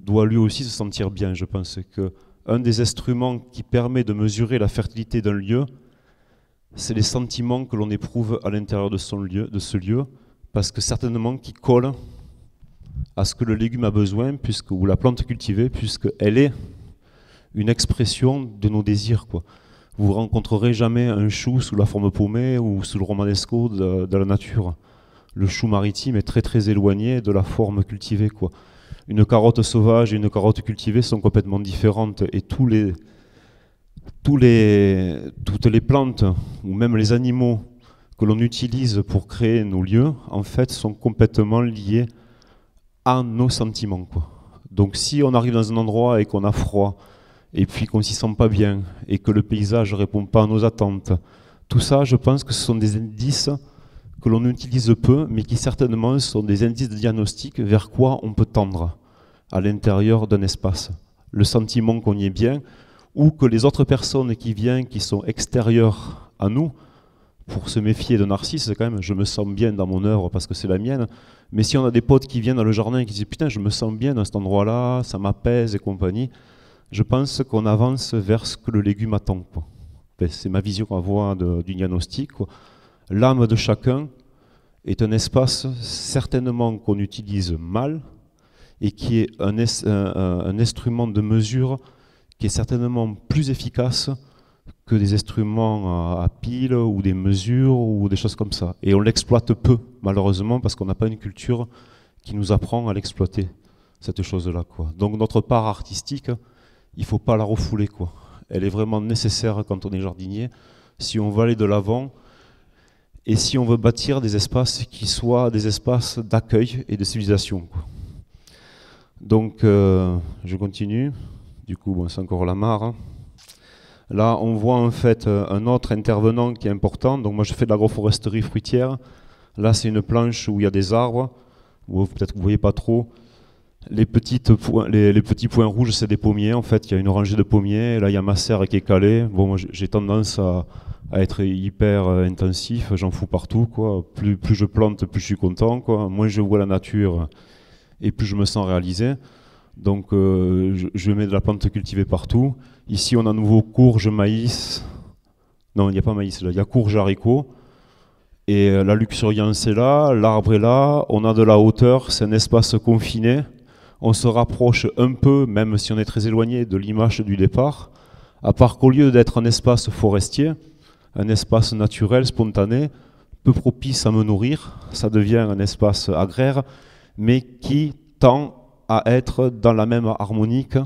doit lui aussi se sentir bien. Je pense que un des instruments qui permet de mesurer la fertilité d'un lieu, c'est les sentiments que l'on éprouve à l'intérieur de, son lieu, de ce lieu, parce que certainement qui collent à ce que le légume a besoin, puisque, ou la plante cultivée, puisqu'elle est une expression de nos désirs. Quoi. Vous rencontrerez jamais un chou sous la forme paumée ou sous le romanesco de, la nature. Le chou maritime est très très éloigné de la forme cultivée. Quoi. Une carotte sauvage et une carotte cultivée sont complètement différentes et tous les, tous les, toutes les plantes ou même les animaux que l'on utilise pour créer nos lieux, en fait, sont complètement liés à nos sentiments. Donc si on arrive dans un endroit et qu'on a froid, et puis qu'on s'y sent pas bien, et que le paysage ne répond pas à nos attentes, tout ça, je pense que ce sont des indices que l'on utilise peu, mais qui certainement sont des indices de diagnostic vers quoi on peut tendre à l'intérieur d'un espace. Le sentiment qu'on y est bien, ou que les autres personnes qui viennent, qui sont extérieures à nous, pour se méfier de narcisse, quand même, je me sens bien dans mon œuvre parce que c'est la mienne, mais si on a des potes qui viennent dans le jardin et qui disent putain, je me sens bien dans cet endroit-là, ça m'apaise et compagnie, je pense qu'on avance vers ce que le légume attend. Ben, c'est ma vision à voir du diagnostic. L'âme de chacun est un espace certainement qu'on utilise mal et qui est un instrument de mesure qui est certainement plus efficace que des instruments à, pile ou des mesures ou des choses comme ça. Et on l'exploite peu, malheureusement, parce qu'on n'a pas une culture qui nous apprend à l'exploiter, cette chose-là. Donc notre part artistique, il ne faut pas la refouler. Quoi. Elle est vraiment nécessaire quand on est jardinier, si on veut aller de l'avant et si on veut bâtir des espaces qui soient des espaces d'accueil et de civilisation. Donc, euh, je continue. Du coup, c'est encore la mare. Hein. Là, on voit en fait euh, un autre intervenant qui est important. Donc moi, je fais de l'agroforesterie fruitière. Là, c'est une planche où il y a des arbres, peut-être que vous ne voyez pas trop. Les, petits points rouges, c'est des pommiers. En fait, il y a une rangée de pommiers. Là, il y a ma serre qui est calée. Bon, j'ai tendance à, être hyper euh, intensif. J'en fous partout. Quoi. Plus, je plante, plus je suis content. Quoi. Moins je vois la nature et plus je me sens réalisé. Donc, euh, je mets de la plante cultivée partout. Ici, on a nouveau courge, maïs. Non, il n'y a pas maïs là, il y a courge, haricot. Et euh, la luxuriance est là, l'arbre est là, on a de la hauteur, c'est un espace confiné. On se rapproche un peu, même si on est très éloigné, de l'image du départ. À part qu'au lieu d'être un espace forestier, un espace naturel, spontané, peu propice à me nourrir, ça devient un espace agraire, mais qui tend à être dans la même harmonique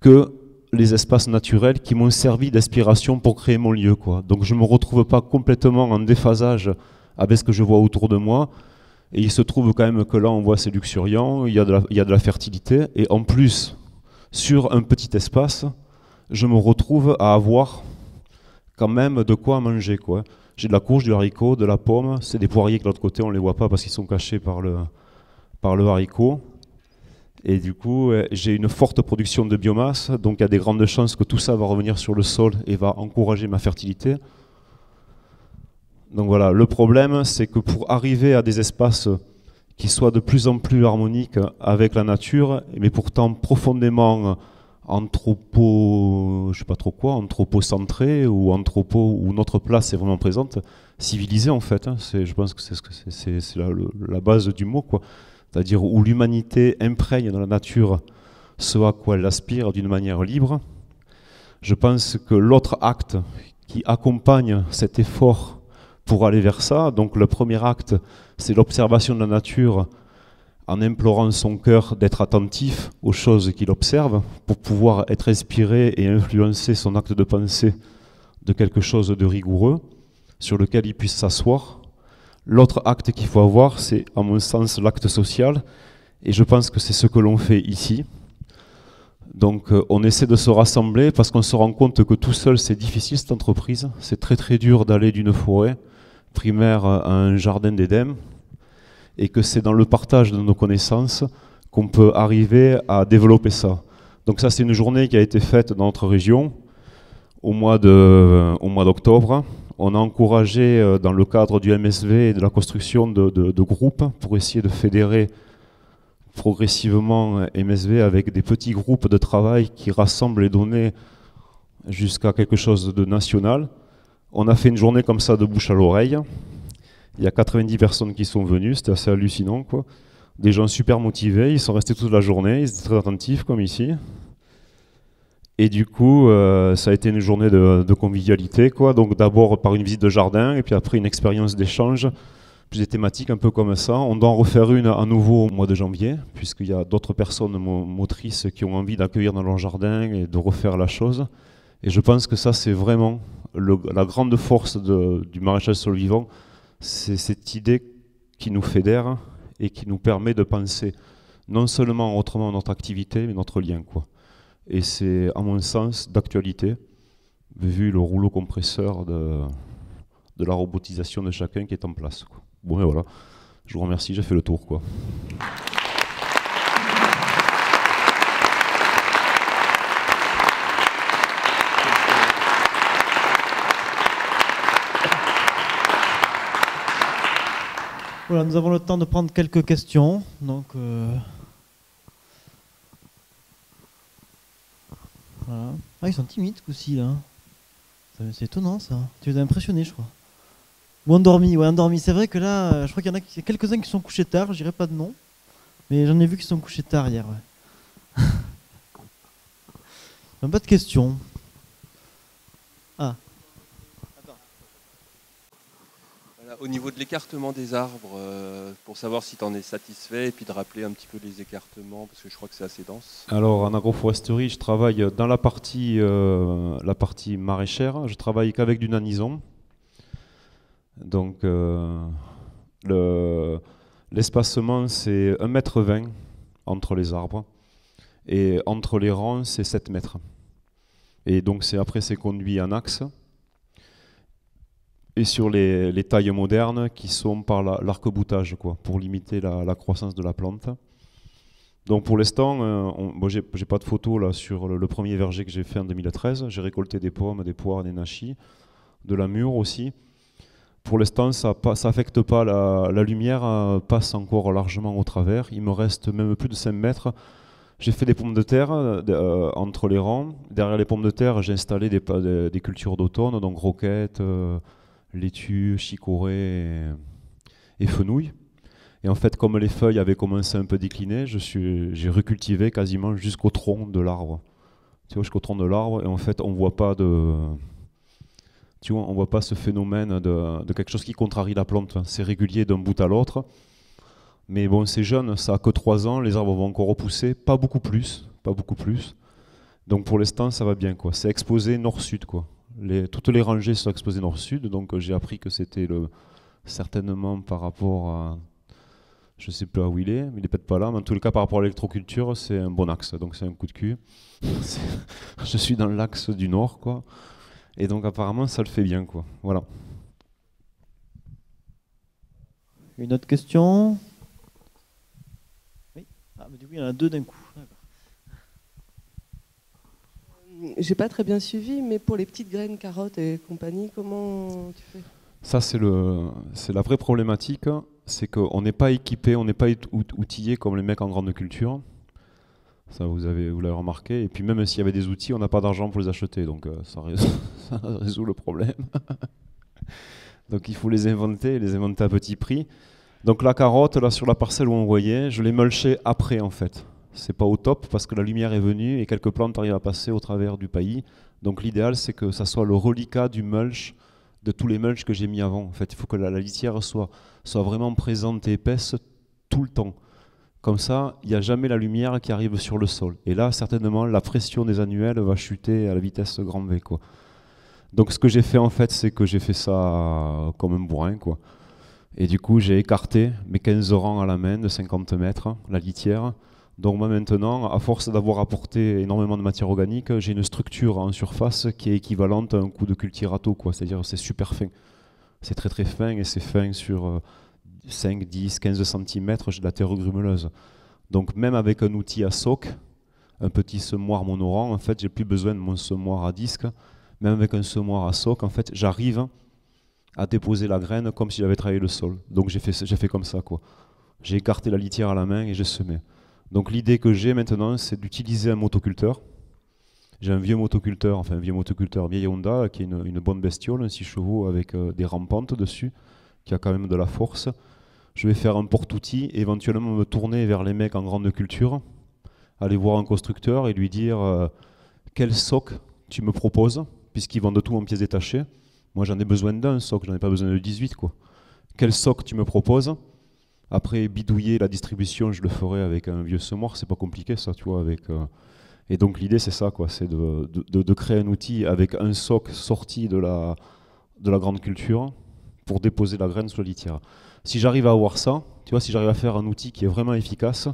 que les espaces naturels qui m'ont servi d'inspiration pour créer mon lieu. Quoi. Donc je ne me retrouve pas complètement en déphasage avec ce que je vois autour de moi. Et il se trouve quand même que là, on voit c'est luxuriant, il y, a de la, il y de la fertilité. Et en plus, sur un petit espace, je me retrouve à avoir quand même de quoi manger. quoi. J'ai de la courge, du haricot, de la pomme. C'est des poiriers que de l'autre côté, on ne les voit pas parce qu'ils sont cachés par le haricot. Et du coup, euh, j'ai une forte production de biomasse, donc il y a des grandes chances que tout ça va revenir sur le sol et va encourager ma fertilité. Donc voilà, le problème, c'est que pour arriver à des espaces qui soient de plus en plus harmoniques avec la nature, mais pourtant profondément anthropo, je sais pas trop quoi, anthropocentré ou anthropo où notre place est vraiment présente, civilisée en fait. Hein, je pense que c'est la, la, base du mot quoi c'est-à-dire où l'humanité imprègne dans la nature ce à quoi elle aspire d'une manière libre. Je pense que l'autre acte qui accompagne cet effort pour aller vers ça, donc le premier acte, c'est l'observation de la nature en implorant son cœur d'être attentif aux choses qu'il observe pour pouvoir être inspiré et influencer son acte de pensée de quelque chose de rigoureux sur lequel il puisse s'asseoir L'autre acte qu'il faut avoir, c'est à mon sens l'acte social, et je pense que c'est ce que l'on fait ici. Donc euh, on essaie de se rassembler parce qu'on se rend compte que tout seul c'est difficile cette entreprise. C'est très très dur d'aller d'une forêt primaire à un jardin d'Éden, et que c'est dans le partage de nos connaissances qu'on peut arriver à développer ça. Donc ça c'est une journée qui a été faite dans notre région au mois d'octobre on a encouragé, euh, dans le cadre du MSV et de la construction de, groupes, pour essayer de fédérer progressivement MSV avec des petits groupes de travail qui rassemblent les données jusqu'à quelque chose de national. On a fait une journée comme ça de bouche à l'oreille. Il y a 90 personnes qui sont venues, c'était assez hallucinant. Quoi. Des gens super motivés, ils sont restés toute la journée, ils étaient très attentifs comme ici. Et du coup, euh, ça a été une journée de, convivialité, quoi. Donc d'abord par une visite de jardin, et puis après une expérience d'échange, puis des thématiques un peu comme ça. On doit en refaire une à nouveau au mois de janvier, puisqu'il y a d'autres personnes motrices qui ont envie d'accueillir dans leur jardin et de refaire la chose. Et je pense que ça, c'est vraiment la grande force de, du maréchal vivant. c'est cette idée qui nous fédère et qui nous permet de penser non seulement autrement notre activité, mais notre lien, quoi. Et c'est, à mon sens, d'actualité, vu le rouleau compresseur de, de, la robotisation de chacun qui est en place. Bon, et voilà. Je vous remercie, j'ai fait le tour. Quoi. Voilà, nous avons le temps de prendre quelques questions. Donc, euh, Ah, ils sont timides, aussi là. C'est étonnant, ça. Tu les as impressionnés, je crois. Ou endormis, ouais, endormis. C'est vrai que là, euh, je crois qu'il y en a, quelques-uns qui sont couchés tard, je dirais pas de nom. Mais j'en ai vu qui sont couchés tard hier, ouais. <laughs> pas de questions. Ah. Au niveau de l'écartement des arbres, euh, pour savoir si tu en es satisfait, et puis de rappeler un petit peu les écartements, parce que je crois que c'est assez dense. Alors, en agroforesterie, je travaille dans la partie, euh, la partie maraîchère, je travaille qu'avec du nanison. Donc, euh, l'espacement, c'est 1,20 m entre les arbres, et entre les rangs, c'est 7 mètres. Et donc, après, c'est conduit en axe et sur les, tailles modernes qui sont par l'arc-boutage, pour limiter la, croissance de la plante. Donc pour l'instant, euh, je n'ai j'ai pas de photo là sur le, premier verger que j'ai fait en 2013. J'ai récolté des pommes, des poires, des nachis, de la mûre aussi. Pour l'instant, ça n'affecte pas, la, lumière, euh, passe encore largement au travers. Il me reste même plus de 5 mètres. J'ai fait des pommes de terre euh, entre les rangs. Derrière les pommes de terre, j'ai installé des, des cultures d'automne, donc roquettes, laitue, chicorée et, et fenouil. Et en fait, comme les feuilles avaient commencé un peu décliner, j'ai recultivé quasiment jusqu'au tronc de l'arbre. Tu vois, jusqu'au tronc de l'arbre, et en fait, on voit pas de, tu vois, on voit pas ce phénomène de, quelque chose qui contrarie la plante. C'est régulier d'un bout à l'autre. Mais bon, c'est jeune, ça a que 3 ans, les arbres vont encore repousser, pas beaucoup plus, pas beaucoup plus. Donc pour l'instant, ça va bien quoi. C'est exposé nord-sud quoi toutes les rangées sont exposées nord-sud, donc euh, j'ai appris que c'était le, certainement par rapport à. Je ne sais plus à où il est, mais il n'est peut-être pas là. Mais en tout cas, par rapport à l'électroculture, c'est un bon axe. Donc c'est un coup de cul. <laughs> je suis dans l'axe du nord, quoi. Et donc apparemment, ça le fait bien, quoi. Voilà. Une autre question Oui. Ah, mais du coup, il y en a deux d'un coup. j'ai pas très bien suivi, mais pour les petites graines, carottes et compagnie, comment tu fais Ça, c'est le, c'est la vraie problématique, c'est qu'on n'est pas équipé, on n'est pas outillé comme les mecs en grande culture. Ça, vous avez, vous l'avez remarqué. Et puis même s'il y avait des outils, on n'a pas d'argent pour les acheter, donc euh, ça, résout, <laughs> ça, résout, le problème. <laughs> donc il faut les inventer, les inventer à petit prix. Donc la carotte, là sur la parcelle où on voyait, je l'ai mulchée après en fait c'est pas au top parce que la lumière est venue et quelques plantes arrivent à passer au travers du paillis. Donc l'idéal, c'est que ça soit le reliquat du mulch, de tous les mulches que j'ai mis avant. En fait, il faut que la, litière soit, soit vraiment présente et épaisse tout le temps. Comme ça, il n'y a jamais la lumière qui arrive sur le sol. Et là, certainement, la pression des annuelles va chuter à la vitesse grand V. Quoi. Donc ce que j'ai fait, en fait, c'est que j'ai fait ça comme un bourrin. Quoi. Et du coup, j'ai écarté mes 15 rangs à la main de 50 mètres, la litière. Donc moi maintenant, à force d'avoir apporté énormément de matière organique, j'ai une structure en surface qui est équivalente à un coup de cultirato, quoi. C'est-à-dire c'est super fin. C'est très très fin et c'est fin sur 5, 10, 15 cm de la terre grumeleuse. Donc même avec un outil à soc, un petit semoir monorang, en fait, j'ai plus besoin de mon semoir à disque. Même avec un semoir à soc, en fait, j'arrive à déposer la graine comme si j'avais travaillé le sol. Donc j'ai fait, j'ai fait comme ça, quoi. J'ai écarté la litière à la main et j'ai semé. Donc l'idée que j'ai maintenant, c'est d'utiliser un motoculteur. J'ai un vieux motoculteur, enfin un vieux motoculteur, vieille Honda, qui est une, bonne bestiole, 6 chevaux avec euh, des rampantes dessus, qui a quand même de la force. Je vais faire un porte-outil, éventuellement me tourner vers les mecs en grande culture, aller voir un constructeur et lui dire euh, quel soc tu me proposes, puisqu'ils vendent tout en pièces détachées. Moi j'en ai besoin d'un soc, j'en ai pas besoin de 18 quoi. Quel soc tu me proposes après, bidouiller la distribution, je le ferai avec un vieux semoir, c'est pas compliqué ça, tu vois. Avec, euh, Et donc l'idée, c'est ça, quoi, c'est de, créer un outil avec un soc sorti de la, de la grande culture pour déposer la graine sur la litière. Si j'arrive à avoir ça, tu vois, si j'arrive à faire un outil qui est vraiment efficace,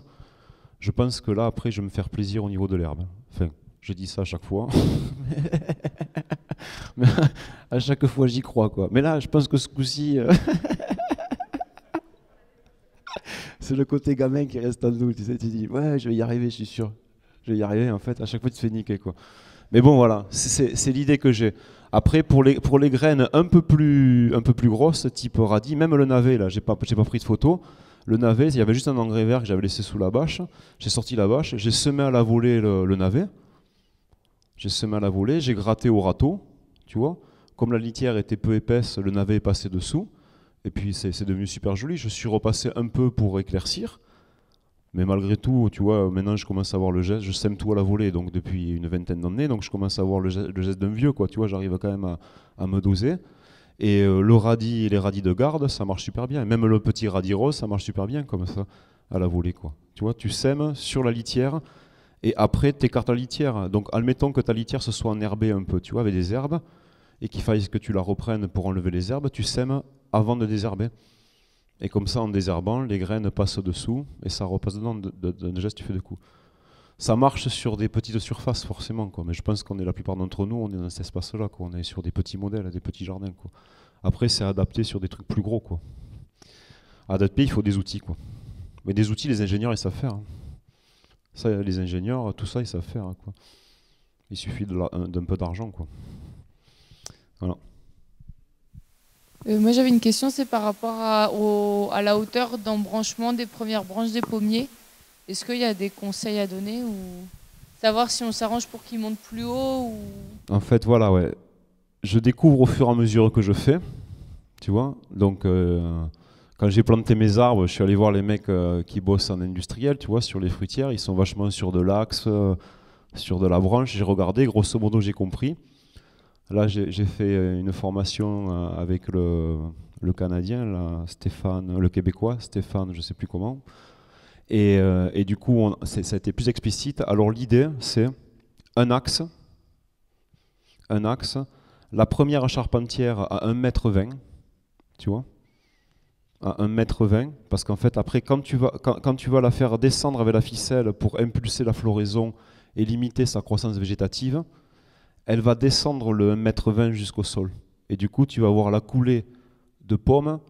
je pense que là, après, je vais me faire plaisir au niveau de l'herbe. Enfin, je dis ça à chaque fois. <laughs> à chaque fois, j'y crois, quoi. Mais là, je pense que ce coup-ci... Euh, <laughs> c'est le côté gamin qui reste en nous. Tu dis, ouais, je vais y arriver, je suis sûr. Je vais y arriver. En fait, à chaque fois, tu te fais niquer. Quoi. Mais bon, voilà, c'est l'idée que j'ai. Après, pour les, pour les graines un peu, plus, un peu plus grosses, type radis, même le navet, là, j'ai pas, pas pris de photo. Le navet, il y avait juste un engrais vert que j'avais laissé sous la bâche. J'ai sorti la bâche, j'ai semé à la volée le, le navet. J'ai semé à la volée, j'ai gratté au râteau, tu vois. Comme la litière était peu épaisse, le navet est passé dessous. Et puis c'est devenu super joli. Je suis repassé un peu pour éclaircir. Mais malgré tout, tu vois, maintenant je commence à voir le geste, je sème tout à la volée, donc depuis une vingtaine d'années, donc je commence à voir le geste, d'un vieux, quoi, tu vois, j'arrive quand même à, me doser. Et euh, le radis les radis de garde, ça marche super bien. Et même le petit radis rose, ça marche super bien comme ça, à la volée, quoi. Tu vois, tu sèmes sur la litière, et après, tu écartes la litière. Donc, admettons que ta litière se soit enherbée un peu, tu vois, avec des herbes, et qu'il faille que tu la reprennes pour enlever les herbes, tu sèmes avant de désherber. Et comme ça, en désherbant, les graines passent dessous et ça repasse dedans d'un de, de, de geste, tu fais deux coups. Ça marche sur des petites surfaces, forcément, quoi. mais je pense qu'on est la plupart d'entre nous, on est dans cet espace-là, on est sur des petits modèles, des petits jardins. Quoi. Après, c'est adapté sur des trucs plus gros. Quoi. Adapté, il faut des outils. Quoi. Mais des outils, les ingénieurs, ils savent faire. Hein. Ça, les ingénieurs, tout ça, ils savent faire. Hein, quoi. Il suffit euh, d'un peu d'argent. Quoi. Voilà. Euh, moi, j'avais une question, c'est par rapport à, la hauteur d'embranchement des premières branches des pommiers. Est-ce qu'il y a des conseils à donner ou savoir si on s'arrange pour qu'ils montent plus haut ou... En fait, voilà, ouais. Je découvre au fur et à mesure que je fais, tu vois. Donc, euh, quand j'ai planté mes arbres, je suis allé voir les mecs euh, qui bossent en industriel, tu vois, sur les fruitières. Ils sont vachement sur de l'axe, sur de la branche. J'ai regardé, grosso modo, j'ai compris. Là, j'ai fait euh, une formation euh, avec le, Canadien, Stéphane, le Québécois, Stéphane, je ne sais plus comment. Et, euh, du coup, ça a été plus explicite. Alors l'idée, c'est un axe, un axe, la première charpentière à 1 m tu vois, à 1 m parce qu'en fait, après, quand tu vas la faire descendre avec la ficelle pour impulser la floraison et limiter sa croissance végétative, elle va descendre le 1,20 m jusqu'au sol. Et du coup, tu vas avoir la coulée de pommes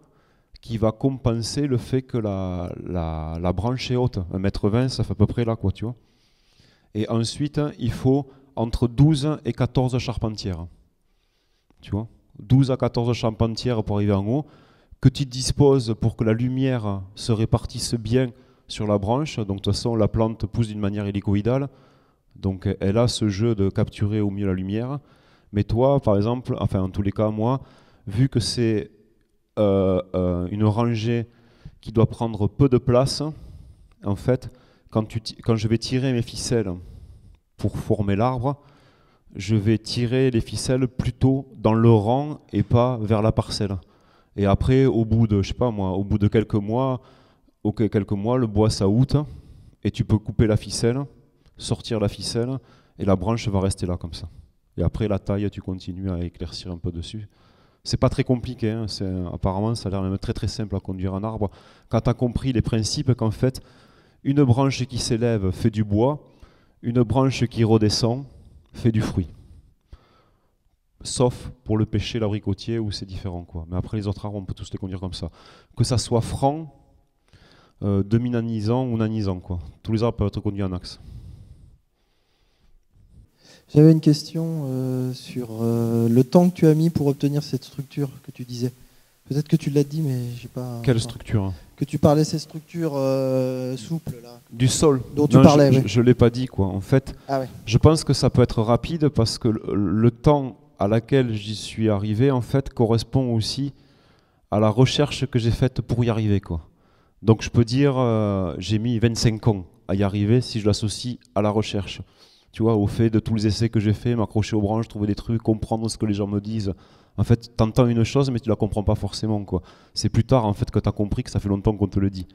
qui va compenser le fait que la, branche est haute. 1,20 m, ça fait à peu près là, quoi, tu vois. Et ensuite, il faut entre 12 et 14 charpentières. Tu vois 12 à 14 charpentières pour arriver en haut, que tu disposes pour que la lumière se répartisse bien sur la branche. Donc, de toute façon, la plante pousse d'une manière hélicoïdale. Donc elle a ce jeu de capturer au mieux la lumière. Mais toi, par exemple, enfin en tous les cas, moi, vu que c'est euh, euh, une rangée qui doit prendre peu de place, en fait, quand, je vais tirer mes ficelles pour former l'arbre, je vais tirer les ficelles plutôt dans le rang et pas vers la parcelle. Et après, au bout de, je sais pas moi, au bout de quelques mois, quelques mois, le bois ça et tu peux couper la ficelle sortir la ficelle et la branche va rester là comme ça. Et après la taille, tu continues à éclaircir un peu dessus. C'est pas très compliqué, hein. apparemment ça a l'air même très très simple à conduire un arbre. Quand tu as compris les principes qu'en fait, une branche qui s'élève fait du bois, une branche qui redescend fait du fruit. Sauf pour le pêcher, l'abricotier, où c'est différent. Quoi. Mais après les autres arbres, on peut tous les conduire comme ça. Que ça soit franc, euh, demi-nanisant ou nanisant. Quoi. Tous les arbres peuvent être conduits en axe. J'avais une question euh, sur euh, le temps que tu as mis pour obtenir cette structure que tu disais. Peut-être que tu l'as dit, mais j'ai pas. Quelle structure hein Que tu parlais ces structures euh, souples là. Du sol. Dont tu parlais. Je, ne l'ai pas dit quoi. En fait, ah je pense que ça peut être rapide parce que le, le temps à laquelle j'y suis arrivé en fait correspond aussi à la recherche que j'ai faite pour y arriver quoi. Donc je peux dire j'ai mis 25 ans à y arriver si je l'associe à la recherche tu vois, au fait de tous les essais que j'ai fait, m'accrocher aux branches, trouver des trucs, comprendre ce que les gens me disent. En fait, t'entends une chose, mais tu la comprends pas forcément, quoi. C'est plus tard, en fait, que t'as compris que ça fait longtemps qu'on te le dit.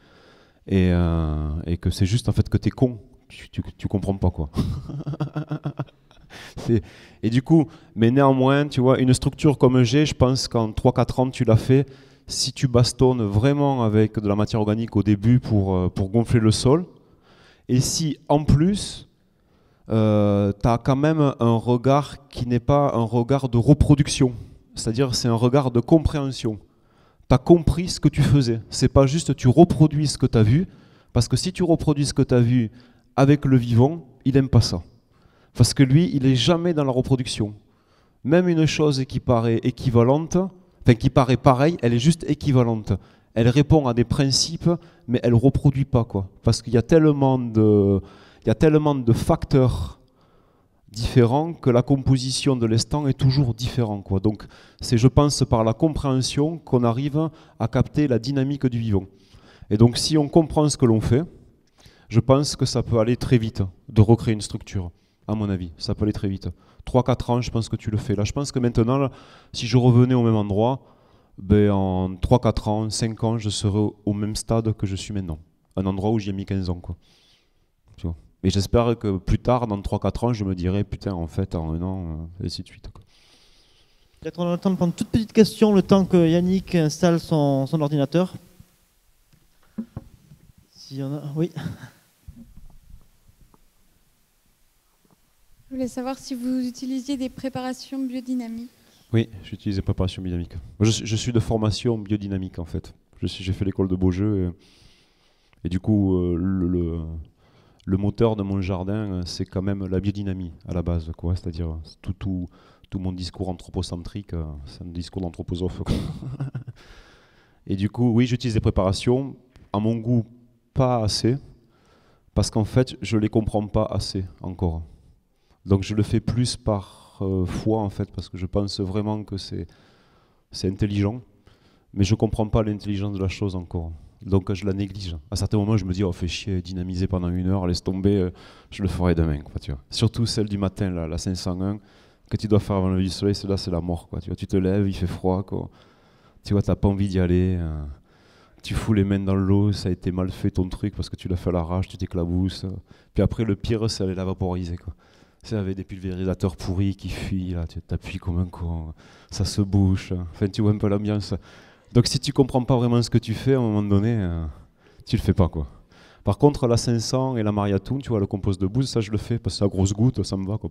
Et, euh, que c'est juste, en fait, que es con. Tu, tu, comprends pas, quoi. <laughs> et du coup, mais néanmoins, tu vois, une structure comme j'ai, je pense qu'en 3-4 ans, tu l'as fait. Si tu bastonnes vraiment avec de la matière organique au début pour, euh, pour gonfler le sol, et si en plus, euh, tu as quand même un regard qui n'est pas un regard de reproduction, c'est-à-dire c'est un regard de compréhension. Tu as compris ce que tu faisais, c'est pas juste tu reproduis ce que tu as vu, parce que si tu reproduis ce que tu as vu avec le vivant, il n'aime pas ça. Parce que lui, il est jamais dans la reproduction. Même une chose qui paraît équivalente, enfin qui paraît pareille, elle est juste équivalente. Elle répond à des principes, mais elle reproduit pas quoi. Parce qu'il y a tellement de, il y a tellement de facteurs différents que la composition de l'instant est toujours différente. Donc c'est, je pense, par la compréhension qu'on arrive à capter la dynamique du vivant. Et donc si on comprend ce que l'on fait, je pense que ça peut aller très vite de recréer une structure, à mon avis. Ça peut aller très vite. 3-4 ans, je pense que tu le fais. Là, je pense que maintenant, si je revenais au même endroit, ben, en 3-4 ans, 5 ans, je serais au même stade que je suis maintenant. Un endroit où j'ai mis 15 ans. Quoi. Mais j'espère que plus tard, dans 3-4 ans, je me dirai, putain, en fait, en un an, et euh, ainsi de suite. Peut-être on a le temps de prendre toute petite question, le temps que Yannick installe son, son ordinateur. S'il y en a, oui. Je voulais savoir si vous utilisiez des préparations biodynamiques. Oui, j'utilise des préparations biodynamiques. Je, suis de formation biodynamique en fait. J'ai fait l'école de Beaujeu et, et, du coup, euh, le le moteur de mon jardin, euh, c'est quand même la biodynamie à la base, quoi. C'est-à-dire euh, tout, tout, tout, mon discours anthropocentrique, euh, c'est un discours d'anthroposophe. <laughs> Et du coup, oui, j'utilise des préparations, à mon goût, pas assez, parce qu'en fait, je les comprends pas assez encore. Donc je le fais plus par foi, en fait, parce que je pense vraiment que c'est intelligent, mais je comprends pas l'intelligence de la chose encore. Donc je la néglige. À certains moments, je me dis, oh, fait chier, dynamiser pendant une heure, laisse tomber, euh, je le ferai demain. Quoi, Surtout celle du matin, la 501, que tu dois faire avant le lever du soleil, celle c'est la mort. Quoi, tu, vois. tu te lèves, il fait froid, quoi. tu vois, t'as pas envie d'y aller. Euh. tu fous les mains dans l'eau, ça a été mal fait ton truc parce que tu l'as fait à l'arrache, tu t'éclabousses. Euh. Puis après, le pire, c'est aller la vaporiser. Quoi. C'est avec des pulvérisateurs pourris qui fuient, là, tu t'appuies comme un con, ça se bouche. Hein. Enfin, tu vois un peu l'ambiance. Donc si tu comprends pas vraiment ce que tu fais, à un moment donné, euh, tu le fais pas quoi. Par contre, la 500 et la Mariatoun, tu vois, le compose de bouse, ça je le fais parce que la grosse goutte, ça me va quoi.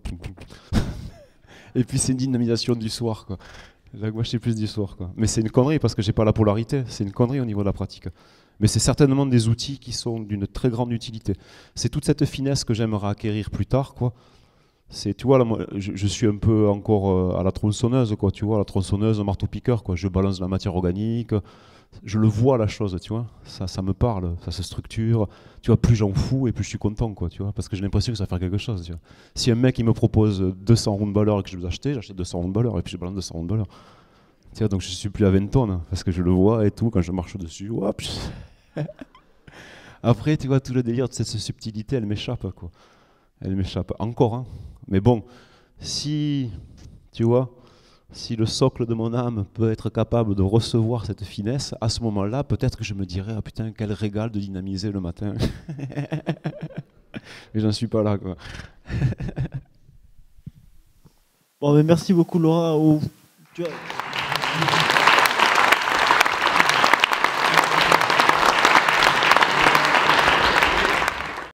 <laughs> et puis c'est une dynamisation du soir quoi. Là, moi je plus du soir quoi. Mais c'est une connerie parce que j'ai pas la polarité, c'est une connerie au niveau de la pratique. Mais c'est certainement des outils qui sont d'une très grande utilité. C'est toute cette finesse que j'aimerais acquérir plus tard quoi c'est tu je, suis un peu encore euh, à la tronçonneuse quoi tu vois à la tronçonneuse marteau piqueur quoi je balance la matière organique je le vois la chose tu vois ça ça me parle ça se structure tu vois plus j'en fous et plus je suis content quoi tu vois parce que j'ai l'impression que ça va faire quelque chose si un mec il me propose 200 ronds de valeur et que je veux acheter j'achète 200 ronds de valeur et puis je balance 200 ronds de valeur tu donc je suis plus à 20 tonnes parce que je le vois et tout quand je marche dessus <laughs> après tu vois tout le délire de cette subtilité elle m'échappe quoi elle m'échappe encore. Hein. Mais bon, si, tu vois, si le socle de mon âme peut être capable de recevoir cette finesse, à ce moment-là, peut-être que je me dirais Ah putain, quel régal de dynamiser le matin. <laughs> mais j'en suis pas là, quoi. bon, mais merci beaucoup, Laura.